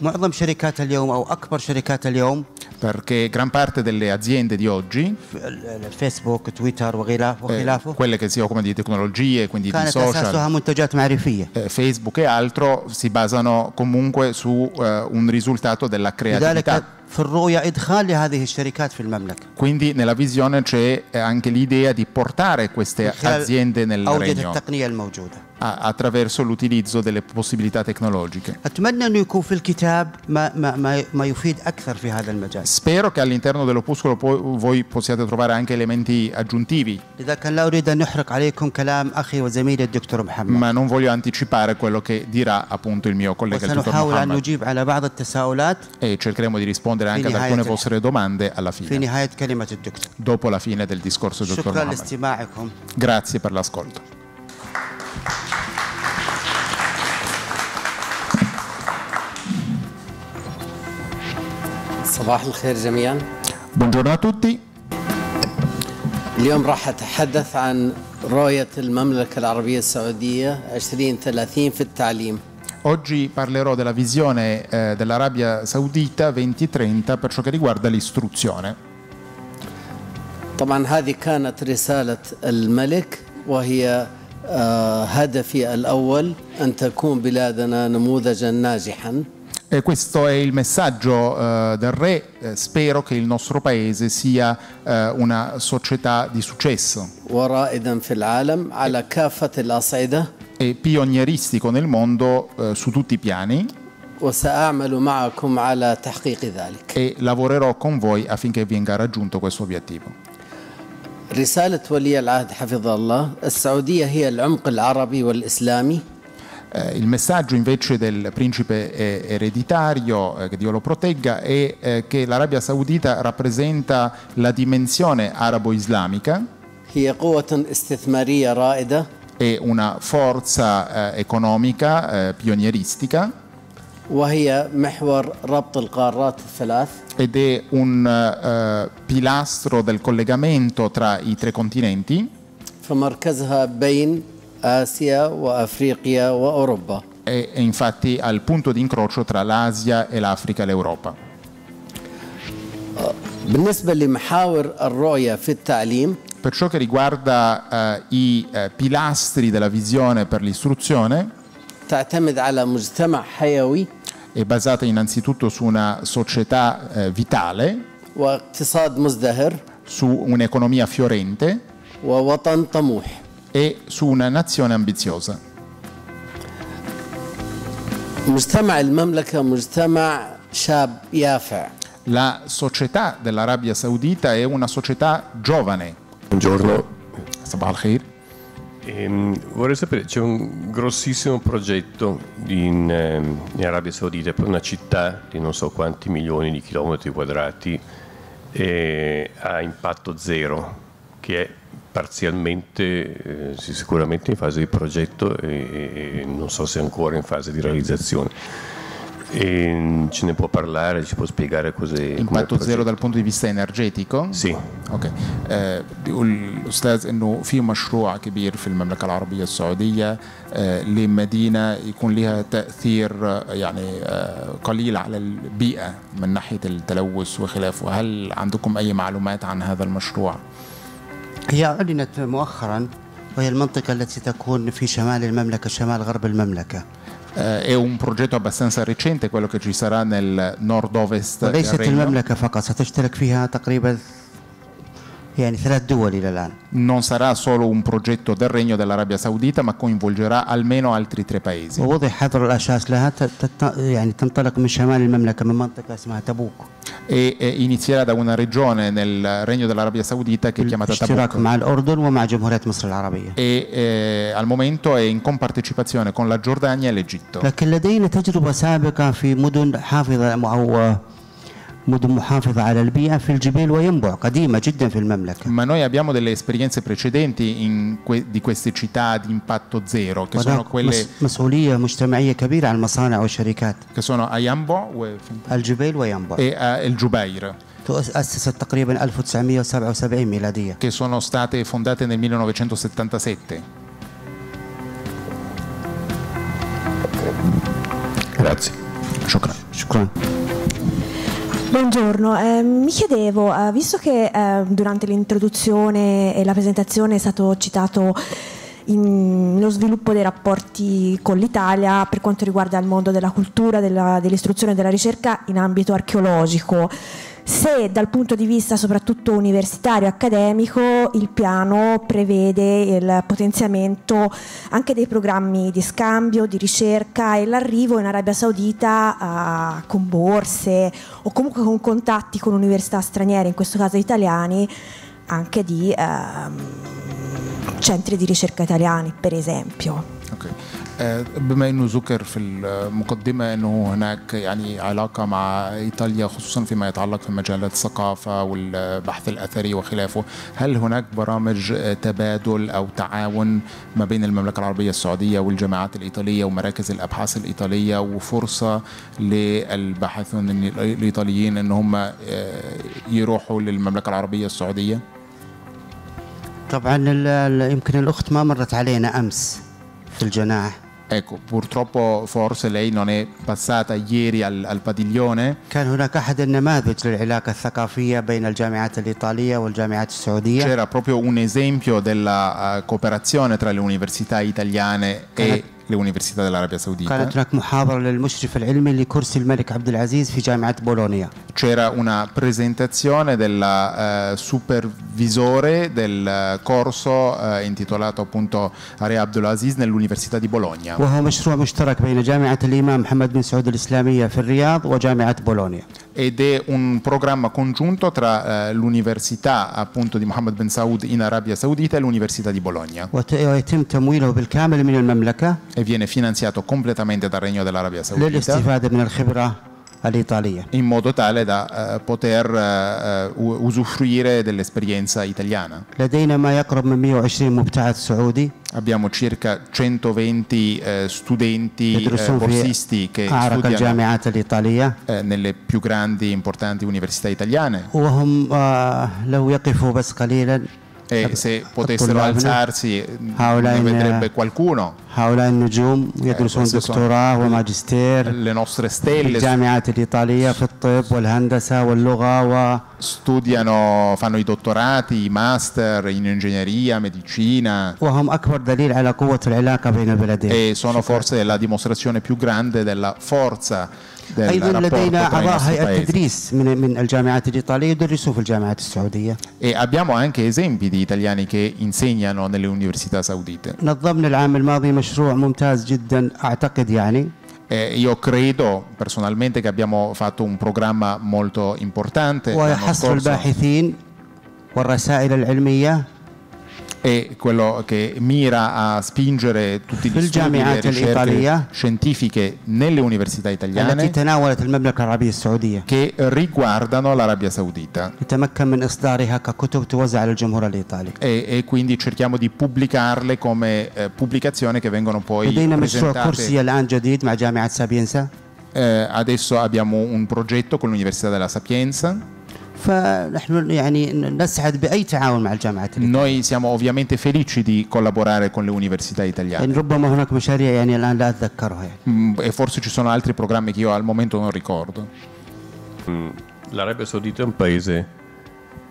[SPEAKER 3] perché gran parte delle aziende
[SPEAKER 9] di oggi, eh, Facebook, Twitter, eh, quelle che si occupano di tecnologie, quindi di social, eh, Facebook e altro, si basano comunque su un risultato della creatività. Quindi nella visione c'è anche l'idea di portare queste aziende nel regno attraverso l'utilizzo delle possibilità tecnologiche. Spero che all'interno dell'opuscolo voi possiate trovare anche elementi aggiuntivi. Ma non voglio anticipare quello che dirà appunto il mio collega il dottor E cercheremo di rispondere rispondere anche ad alcune vostre domande alla fine. Dopo la fine del discorso del dottor Mohammed. Grazie per l'ascolto. Buongiorno a tutti.
[SPEAKER 10] اليوم راح أتحدث عن رؤية المملكة العربية السعودية 2030 في التعليم. Oggi parlerò della
[SPEAKER 9] visione eh, dell'Arabia Saudita 2030 per ciò che riguarda l'istruzione.
[SPEAKER 10] طبعا هذه كانت رسالة الملك وهي هدفي الأول أن تكون بلادنا نموذجا ناجحا
[SPEAKER 9] E questo è il messaggio eh, del re, eh, spero che il nostro paese sia eh, una società di successo.
[SPEAKER 10] ورائدا في العالم على كافة
[SPEAKER 9] الأصعدة e pionieristico nel mondo eh, su tutti i piani. E lavorerò con voi affinché venga raggiunto
[SPEAKER 10] questo obiettivo. Eh, il messaggio invece del principe
[SPEAKER 9] ereditario, eh, che Dio lo protegga, è eh, che l'Arabia Saudita rappresenta la dimensione arabo-islamica è una forza eh, economica eh, pionieristica ed è un uh, pilastro del collegamento tra i tre continenti
[SPEAKER 10] E بين
[SPEAKER 9] è, è infatti al punto di incrocio tra l'Asia e l'Africa e l'Europa
[SPEAKER 10] بالنسبة لمحاور الرؤية في التعليم per ciò che riguarda eh, i eh, pilastri
[SPEAKER 9] della visione per l'istruzione, è basata innanzitutto su una società eh, vitale, su un'economia fiorente e su una nazione ambiziosa. La società dell'Arabia Saudita è una società giovane.
[SPEAKER 11] Buongiorno, Sabah khair Ehm, vorrei sapere, c'è un grossissimo progetto in, ehm, in, Arabia Saudita per una città di non so quanti milioni di chilometri quadrati a impatto zero, che è parzialmente, eh, sicuramente in fase di progetto e, e non so se ancora in fase di realizzazione E ce ne può parlare, ci può spiegare cos'è? impatto زيرو dal
[SPEAKER 9] punto di vista energetico؟ sì. اوكي. آه بيقول الاستاذ انه في مشروع كبير في المملكه العربيه السعوديه آه لمدينه يكون لها تاثير يعني قليل على البيئه من ناحيه التلوث وخلافه، هل عندكم اي معلومات عن هذا المشروع؟ هي اعلنت مؤخرا وهي المنطقه التي
[SPEAKER 3] تكون في شمال المملكه شمال غرب المملكه.
[SPEAKER 9] آه eh, è un progetto abbastanza recente quello che ci sarà nel nord-ovest وليست المملكة يعني ثلاث دول إلى الآن non sarà solo un progetto del Regno dell'Arabia Saudita ma coinvolgerà almeno altri tre paesi
[SPEAKER 3] ووضع حظر الأساس لها يعني تنطلق من شمال المملكة من منطقة اسمها تبوك
[SPEAKER 9] e inizierà da una regione nel Regno dell'Arabia Saudita che è chiamata Tabuk e eh, al momento è in compartecipazione con la Giordania e l'Egitto.
[SPEAKER 3] مدن محافظة على البيئة في الجبال وينبع قديمة جدا في المملكة
[SPEAKER 9] ma noi abbiamo delle esperienze precedenti in que- di queste città ad impatto zero che sono quelle
[SPEAKER 3] مسؤولية مجتمعية كبيرة على المصانع والشركات
[SPEAKER 9] che sono a Yanbo الجبال وينبع e a El Jubair تؤسست تقريبا 1977 ميلادية che sono state fondate nel 1977
[SPEAKER 11] Grazie. شكرا. شكرا.
[SPEAKER 8] Buongiorno, eh, mi chiedevo, eh, visto che eh, durante l'introduzione e la presentazione è stato citato in, lo sviluppo dei rapporti con l'Italia per quanto riguarda il mondo della cultura, della, dell'istruzione e della ricerca in ambito archeologico, se dal punto di vista soprattutto universitario accademico il piano prevede il potenziamento anche dei programmi di scambio, di ricerca e l'arrivo in Arabia Saudita uh, con borse o comunque con contatti con università straniere, in questo caso italiani, anche di uh, centri di ricerca italiani per esempio.
[SPEAKER 9] آه، بما انه ذكر في المقدمه انه هناك يعني علاقه مع ايطاليا خصوصا فيما يتعلق في مجالات الثقافه والبحث الاثري وخلافه، هل هناك برامج آه، تبادل او تعاون ما بين المملكه العربيه السعوديه والجامعات الايطاليه ومراكز الابحاث الايطاليه وفرصه للباحثون الايطاليين ان هم آه، يروحوا للمملكه العربيه السعوديه؟ طبعا يمكن الاخت ما مرت علينا امس في الجناح Ecco, purtroppo forse lei non è passata ieri al, al padiglione. C'era proprio un esempio della uh, cooperazione tra le università italiane e l'Università dell'Arabia Saudita. كانت
[SPEAKER 3] هناك محاضرة للمشرف العلمي لكرسي
[SPEAKER 9] الملك عبد العزيز في جامعة بولونيا. C'era una presentazione del uh, supervisore del corso uh, intitolato appunto Re Abdulaziz nell'Università di Bologna. وهو
[SPEAKER 3] مشروع مشترك بين جامعة الإمام محمد بن سعود الإسلامية في الرياض وجامعة بولونيا
[SPEAKER 9] ed è un programma congiunto tra eh, l'università appunto di Mohammed bin Saud in Arabia Saudita e l'università di Bologna. E viene finanziato completamente dal Regno dell'Arabia Saudita all'Italia. In modo tale da uh, poter uh, usufruire dell'esperienza italiana. Abbiamo circa 120 uh, studenti corsisti che studiano nelle più grandi e importanti università italiane
[SPEAKER 3] e se potessero alzarsi ne vedrebbe
[SPEAKER 9] qualcuno.
[SPEAKER 3] Eh, le nostre stelle
[SPEAKER 9] studiano, fanno i dottorati, i master in ingegneria, medicina. E sono forse la dimostrazione più grande della forza ايضا لدينا اعضاء هيئه
[SPEAKER 3] التدريس من, من الجامعات الايطاليه يدرسوا في الجامعات السعوديه.
[SPEAKER 9] E abbiamo anche esempi di italiani che insegnano nelle università saudite.
[SPEAKER 3] نظمنا العام
[SPEAKER 9] الماضي مشروع ممتاز جدا اعتقد يعني. Eh, io credo personalmente che abbiamo fatto un programma molto importante. وحصر الباحثين والرسائل العلميه è quello che mira a spingere tutti gli studi e ricerche scientifiche nelle università italiane che riguardano l'Arabia Saudita e, e quindi cerchiamo di pubblicarle come eh, pubblicazioni che vengono poi presentate eh, adesso abbiamo un progetto con l'Università della Sapienza noi siamo ovviamente felici di collaborare con le università italiane.
[SPEAKER 11] Mm, e forse ci sono altri programmi che io al momento non ricordo. Mm, L'Arabia Saudita è un paese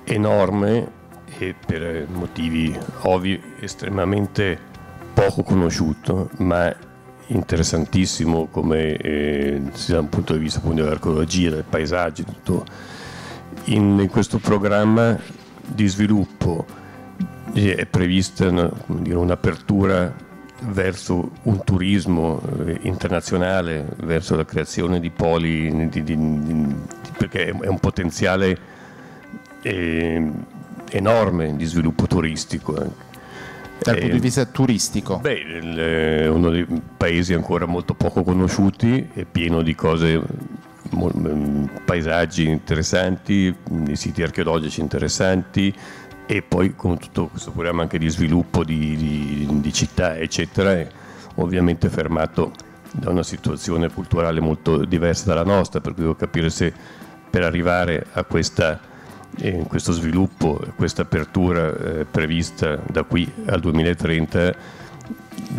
[SPEAKER 11] enorme e per motivi ovvi estremamente poco conosciuto, ma interessantissimo come eh, un punto di vista dell'archeologia, del paesaggio, tutto in, questo programma di sviluppo è prevista un'apertura verso un turismo eh, internazionale, verso la creazione di poli, di, di, perché è un potenziale eh, enorme di sviluppo turistico. Anche. Eh. Dal punto di eh, vista turistico? Beh, è uno dei paesi ancora molto poco conosciuti, è pieno di cose Mm, paesaggi interessanti, mm, siti archeologici interessanti e poi con tutto questo programma anche di sviluppo di, di, di città eccetera ovviamente fermato da una situazione culturale molto diversa dalla nostra per cui devo capire se per arrivare a questa, eh, questo sviluppo, questa apertura eh, prevista da qui al 2030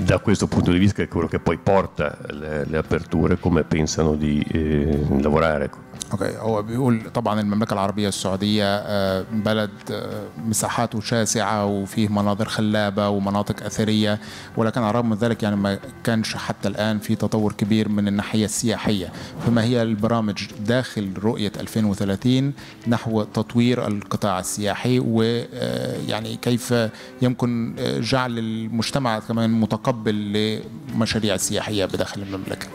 [SPEAKER 11] da questo punto di vista è quello che poi porta le, le aperture come pensano di eh, lavorare
[SPEAKER 9] اوكي هو بيقول طبعا المملكه العربيه السعوديه آه، بلد آه، مساحاته شاسعه وفيه مناظر خلابه ومناطق اثريه ولكن على الرغم من ذلك يعني ما كانش حتى الان في تطور كبير من الناحيه السياحيه فما هي البرامج داخل رؤيه 2030 نحو تطوير القطاع السياحي ويعني آه، كيف يمكن جعل المجتمع كمان متقبل لمشاريع السياحية بداخل المملكة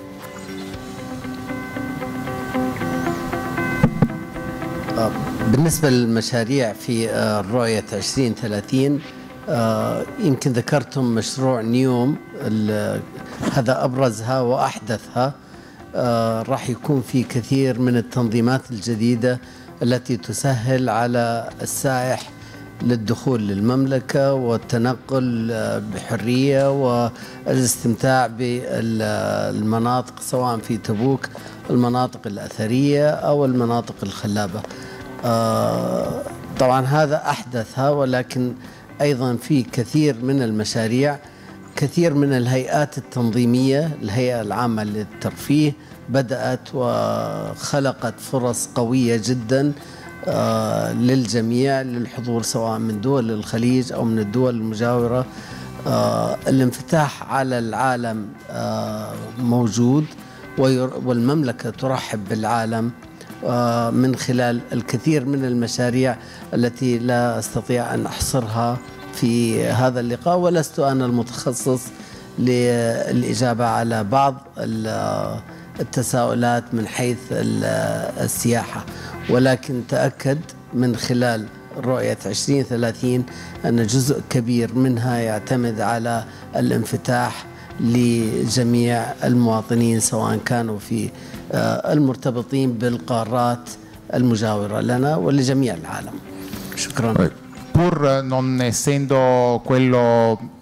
[SPEAKER 10] بالنسبة للمشاريع في الرؤية آه، 2030 آه، يمكن ذكرتم مشروع نيوم هذا أبرزها وأحدثها آه، راح يكون في كثير من التنظيمات الجديدة التي تسهل على السائح للدخول للمملكة والتنقل آه، بحرية والاستمتاع بالمناطق سواء في تبوك المناطق الأثرية أو المناطق الخلابة آه، طبعا هذا أحدثها ولكن أيضا في كثير من المشاريع كثير من الهيئات التنظيمية الهيئة العامة للترفيه بدأت وخلقت فرص قوية جداً آه، للجميع للحضور سواء من دول الخليج أو من الدول المجاورة آه، الانفتاح على العالم آه، موجود والمملكة ترحب بالعالم من خلال الكثير من المشاريع التي لا استطيع ان احصرها في هذا اللقاء ولست انا المتخصص للاجابه على بعض التساؤلات من حيث السياحة ولكن تأكد من خلال رؤية 2030 أن جزء كبير منها يعتمد على الانفتاح لجميع المواطنين سواء كانوا في آه، المرتبطين بالقارات المجاورة لنا ولجميع العالم شكرا
[SPEAKER 9] طيب. pur non essendo quello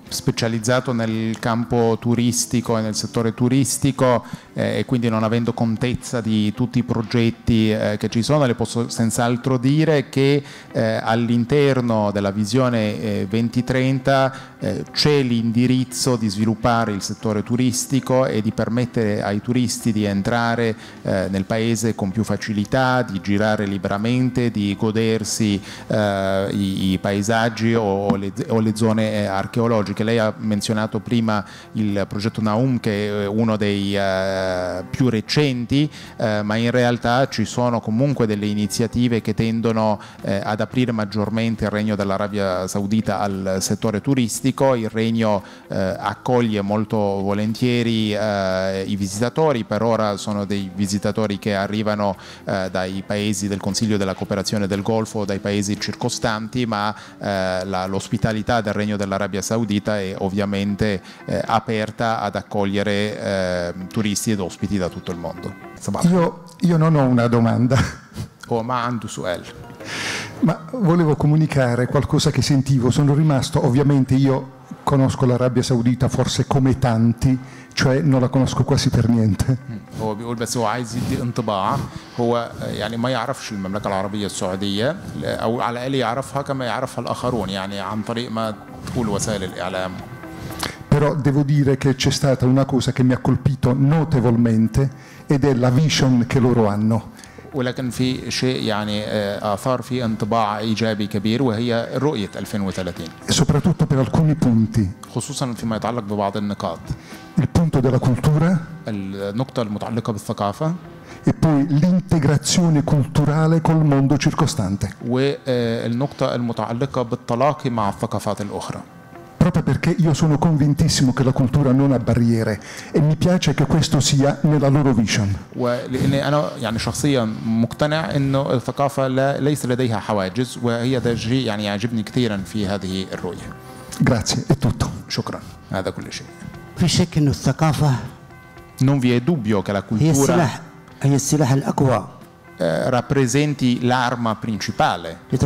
[SPEAKER 9] specializzato nel campo turistico e nel settore turistico eh, e quindi non avendo contezza di tutti i progetti eh, che ci sono, le posso senz'altro dire che eh, all'interno della visione 2030 eh, eh, c'è l'indirizzo di sviluppare il settore turistico e di permettere ai turisti di entrare nel paese con più facilità, di girare liberamente, di godersi i, i, paesaggi o le, o le zone archeologiche. Lei ha menzionato prima il progetto Naum che è uno dei... Eh, eh, più recenti, eh, ma in realtà ci sono comunque delle iniziative che tendono eh, ad aprire maggiormente il regno dell'Arabia Saudita al settore turistico. Il regno eh, accoglie molto volentieri eh, i visitatori, per ora sono dei visitatori che arrivano dai paesi del Consiglio della cooperazione del Golfo, dai paesi circostanti, ma la, l'ospitalità del regno dell'Arabia Saudita è ovviamente aperta ad accogliere turisti ed ospiti da tutto il mondo. Io,
[SPEAKER 12] io, non ho una domanda. <laughs>
[SPEAKER 9] Oh, ma Andusuel.
[SPEAKER 12] Ma volevo comunicare qualcosa che sentivo, sono rimasto, ovviamente io conosco l'Arabia Saudita forse come tanti, cioè non la conosco quasi per niente.
[SPEAKER 9] هو بيقول بس هو عايز يدي انطباع هو يعني ما يعرفش المملكة العربية السعودية أو على الأقل يعرفها كما يعرفها الآخرون يعني
[SPEAKER 12] però devo dire che c'è stata una cosa che mi ha colpito notevolmente ed è la vision che loro hanno.
[SPEAKER 9] ولكن في شيء يعني اثار في انطباع ايجابي كبير وهي رؤيه 2030
[SPEAKER 12] soprattutto per alcuni punti
[SPEAKER 9] خصوصا فيما يتعلق ببعض النقاط il
[SPEAKER 12] punto della cultura
[SPEAKER 9] النقطه المتعلقه بالثقافه
[SPEAKER 12] e poi l'integrazione culturale col mondo circostante
[SPEAKER 9] والنقطه المتعلقه بالتلاقي مع الثقافات الاخرى
[SPEAKER 12] proprio perché io sono convintissimo che la cultura non ha barriere e mi piace che questo sia nella loro vision.
[SPEAKER 9] ولاني انا يعني شخصيا مقتنع انه الثقافه لا ليس لديها حواجز وهي يعني يعجبني كثيرا في هذه الرؤيه.
[SPEAKER 12] Grazie, è tutto. شكرا
[SPEAKER 9] هذا كل شيء.
[SPEAKER 3] في شك انه الثقافه
[SPEAKER 9] non vi è dubbio che la cultura هي السلاح هي السلاح الاقوى Eh, rappresenti l'arma principale eh,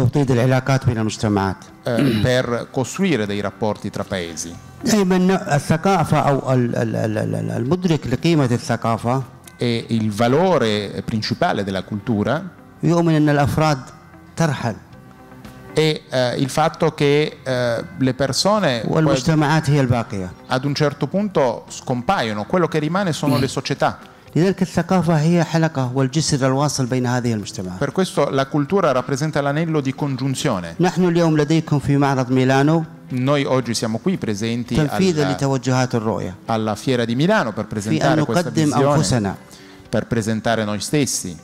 [SPEAKER 9] per costruire dei rapporti tra paesi. E il valore principale della cultura è eh, il fatto che eh, le persone ad un certo punto scompaiono, quello che rimane sono mm. le società.
[SPEAKER 3] لذلك الثقافة هي حلقة والجسر الواصل بين هذه المجتمعات.
[SPEAKER 9] Per questo la cultura rappresenta l'anello di congiunzione. نحن اليوم لديكم في معرض ميلانو noi oggi siamo qui presenti alla, alla fiera di Milano per presentare questa visione أنفسنا. per presentare noi stessi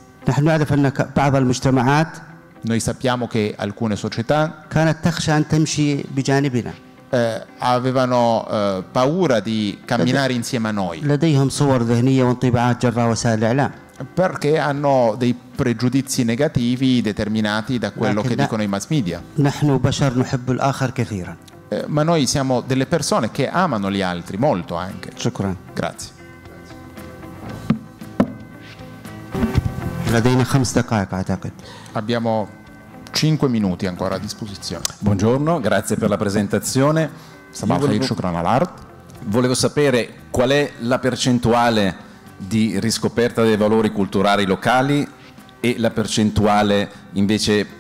[SPEAKER 9] noi sappiamo che alcune società
[SPEAKER 3] كانت تخشى أن تمشي بجانبنا
[SPEAKER 9] eh, avevano eh, paura di camminare insieme a noi. Perché hanno dei pregiudizi negativi determinati da quello che dicono i mass media. Eh, ma noi siamo delle persone che amano gli altri molto anche. Grazie. Abbiamo 5 minuti ancora a disposizione. Buongiorno, grazie per la presentazione. Sabah volevo... Shukran Volevo
[SPEAKER 2] sapere qual è la percentuale di riscoperta dei valori culturali locali e la percentuale invece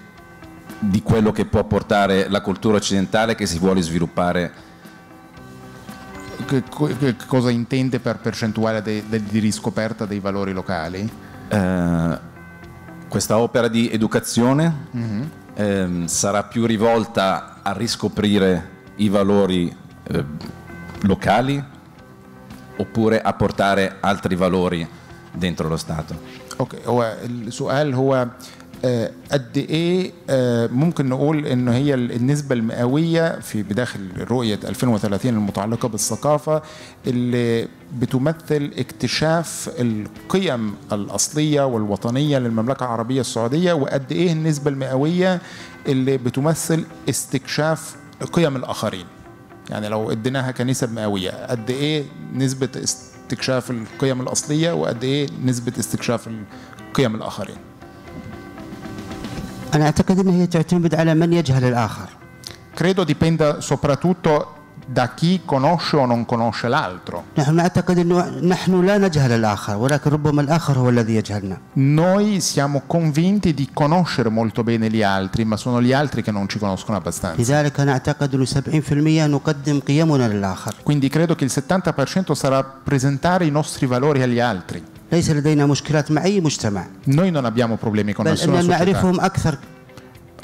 [SPEAKER 2] di quello che può portare la cultura occidentale che si vuole sviluppare.
[SPEAKER 9] Che, che cosa intende per percentuale di riscoperta dei valori locali? Uh, questa opera di educazione mm-hmm. ehm, sarà più
[SPEAKER 2] rivolta a riscoprire i valori eh, locali oppure a portare altri valori dentro lo Stato.
[SPEAKER 9] اوكي هو السؤال هو آه، قد ايه آه، ممكن نقول ان هي النسبه المئويه في بداخل رؤيه 2030 المتعلقه بالثقافه اللي بتمثل اكتشاف القيم الاصليه والوطنيه للمملكه العربيه السعوديه وقد ايه النسبه المئويه اللي بتمثل استكشاف قيم الاخرين يعني لو اديناها كنسب مئويه قد ايه نسبه استكشاف القيم الاصليه وقد ايه نسبه استكشاف قيم الاخرين أنا أعتقد أنها تعتمد على من يجهل الآخر credo dipenda soprattutto da chi conosce o non conosce l'altro. Noi siamo convinti di conoscere molto bene gli altri, ma sono gli altri che non ci conoscono abbastanza. Quindi credo che il 70% sarà presentare i nostri valori agli altri. ليس لدينا مشكلات مع أي مجتمع Noi non abbiamo problemi con nessuna società. نعرفهم أكثر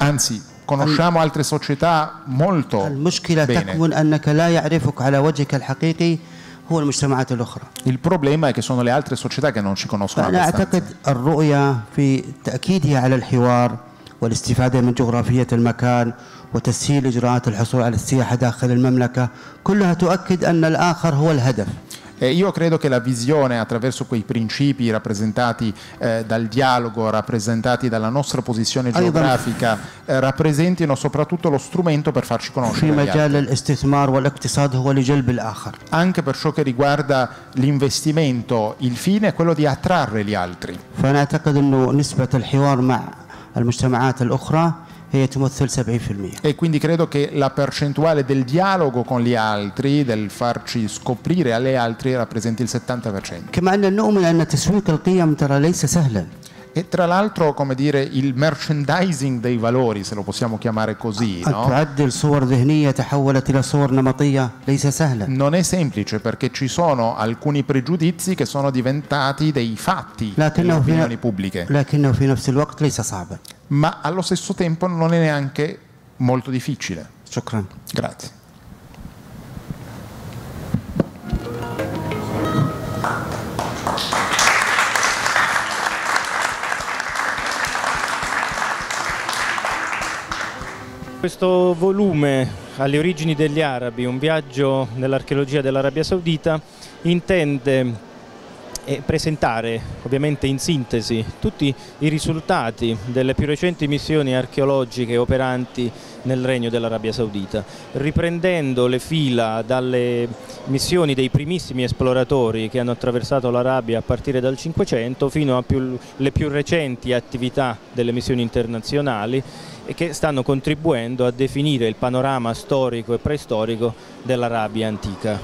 [SPEAKER 9] Anzi, conosciamo altre società molto المشكلة bene. تكمن أنك لا يعرفك
[SPEAKER 3] على وجهك الحقيقي
[SPEAKER 9] هو المجتمعات الأخرى Il problema è che sono le altre società che non ci conoscono فأنا أعتقد
[SPEAKER 3] الرؤية في تأكيدها على الحوار والاستفادة من جغرافية المكان
[SPEAKER 9] وتسهيل إجراءات الحصول على السياحة داخل المملكة كلها تؤكد أن الآخر هو الهدف Eh, io credo che la visione attraverso quei principi rappresentati eh, dal dialogo, rappresentati dalla nostra posizione ah, geografica, eh, rappresentino soprattutto lo strumento per farci conoscere. Anche per ciò che riguarda l'investimento, il fine è quello di attrarre gli altri. فأنا أعتقد
[SPEAKER 3] أنه نسبة الحوار مع المجتمعات الأخرى
[SPEAKER 9] e quindi credo che la percentuale del dialogo con gli altri, del farci scoprire agli altri, rappresenti il 70%. E tra l'altro, come dire, il merchandising dei valori, se lo possiamo chiamare così, no? non è semplice perché ci sono alcuni pregiudizi che sono diventati dei fatti nelle لكنه في, opinioni pubbliche. لكنه في نفس الوقت ليس صعبا ma allo stesso tempo non è neanche molto difficile. Shukran. Grazie.
[SPEAKER 13] Questo volume alle origini degli arabi, un viaggio nell'archeologia dell'Arabia Saudita, intende e presentare ovviamente in sintesi tutti i risultati delle più recenti missioni archeologiche operanti nel Regno dell'Arabia Saudita, riprendendo le fila dalle missioni dei primissimi esploratori che hanno attraversato l'Arabia a partire dal 500 fino alle più recenti attività delle missioni internazionali e che stanno contribuendo a definire il panorama storico e preistorico dell'Arabia antica.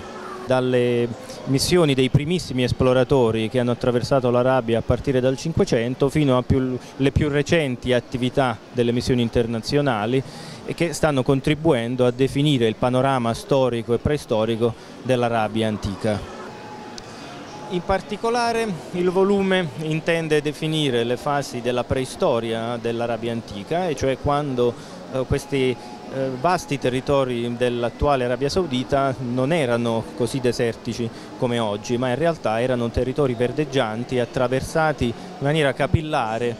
[SPEAKER 13] Dalle missioni dei primissimi esploratori che hanno attraversato l'Arabia a partire dal 500 fino alle più recenti attività delle missioni internazionali e che stanno contribuendo a definire il panorama storico e preistorico dell'Arabia antica. In particolare il volume intende definire le fasi della preistoria dell'Arabia antica, e cioè quando eh, questi eh, vasti territori dell'attuale Arabia Saudita non erano così desertici come oggi, ma in realtà erano territori verdeggianti attraversati in maniera capillare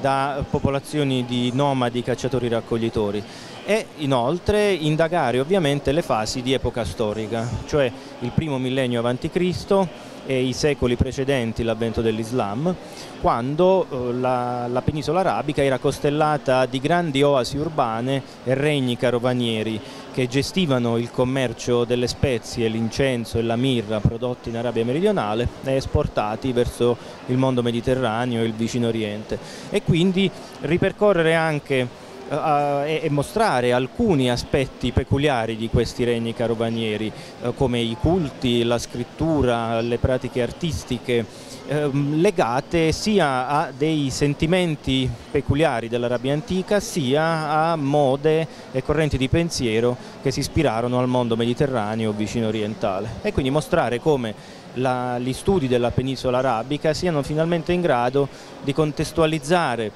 [SPEAKER 13] da popolazioni di nomadi cacciatori raccoglitori e inoltre indagare ovviamente le fasi di epoca storica, cioè il primo millennio avanti Cristo e i secoli precedenti l'avvento dell'Islam, quando eh, la, la, penisola arabica era costellata di grandi oasi urbane e regni carovanieri che gestivano il commercio delle spezie, l'incenso e la mirra prodotti in Arabia meridionale e esportati verso il mondo mediterraneo e il vicino oriente. E quindi ripercorrere anche e, e, mostrare alcuni aspetti peculiari di questi regni carobanieri eh, come i culti, la scrittura, le pratiche artistiche ehm, legate sia a dei sentimenti peculiari dell'Arabia antica sia a mode e correnti di pensiero che si ispirarono al mondo mediterraneo vicino orientale e quindi mostrare come la, gli studi della penisola arabica siano finalmente in grado di contestualizzare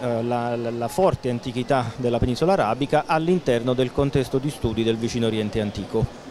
[SPEAKER 13] eh, la, la, forte antichità della penisola arabica all'interno del contesto di studi del vicino Oriente antico.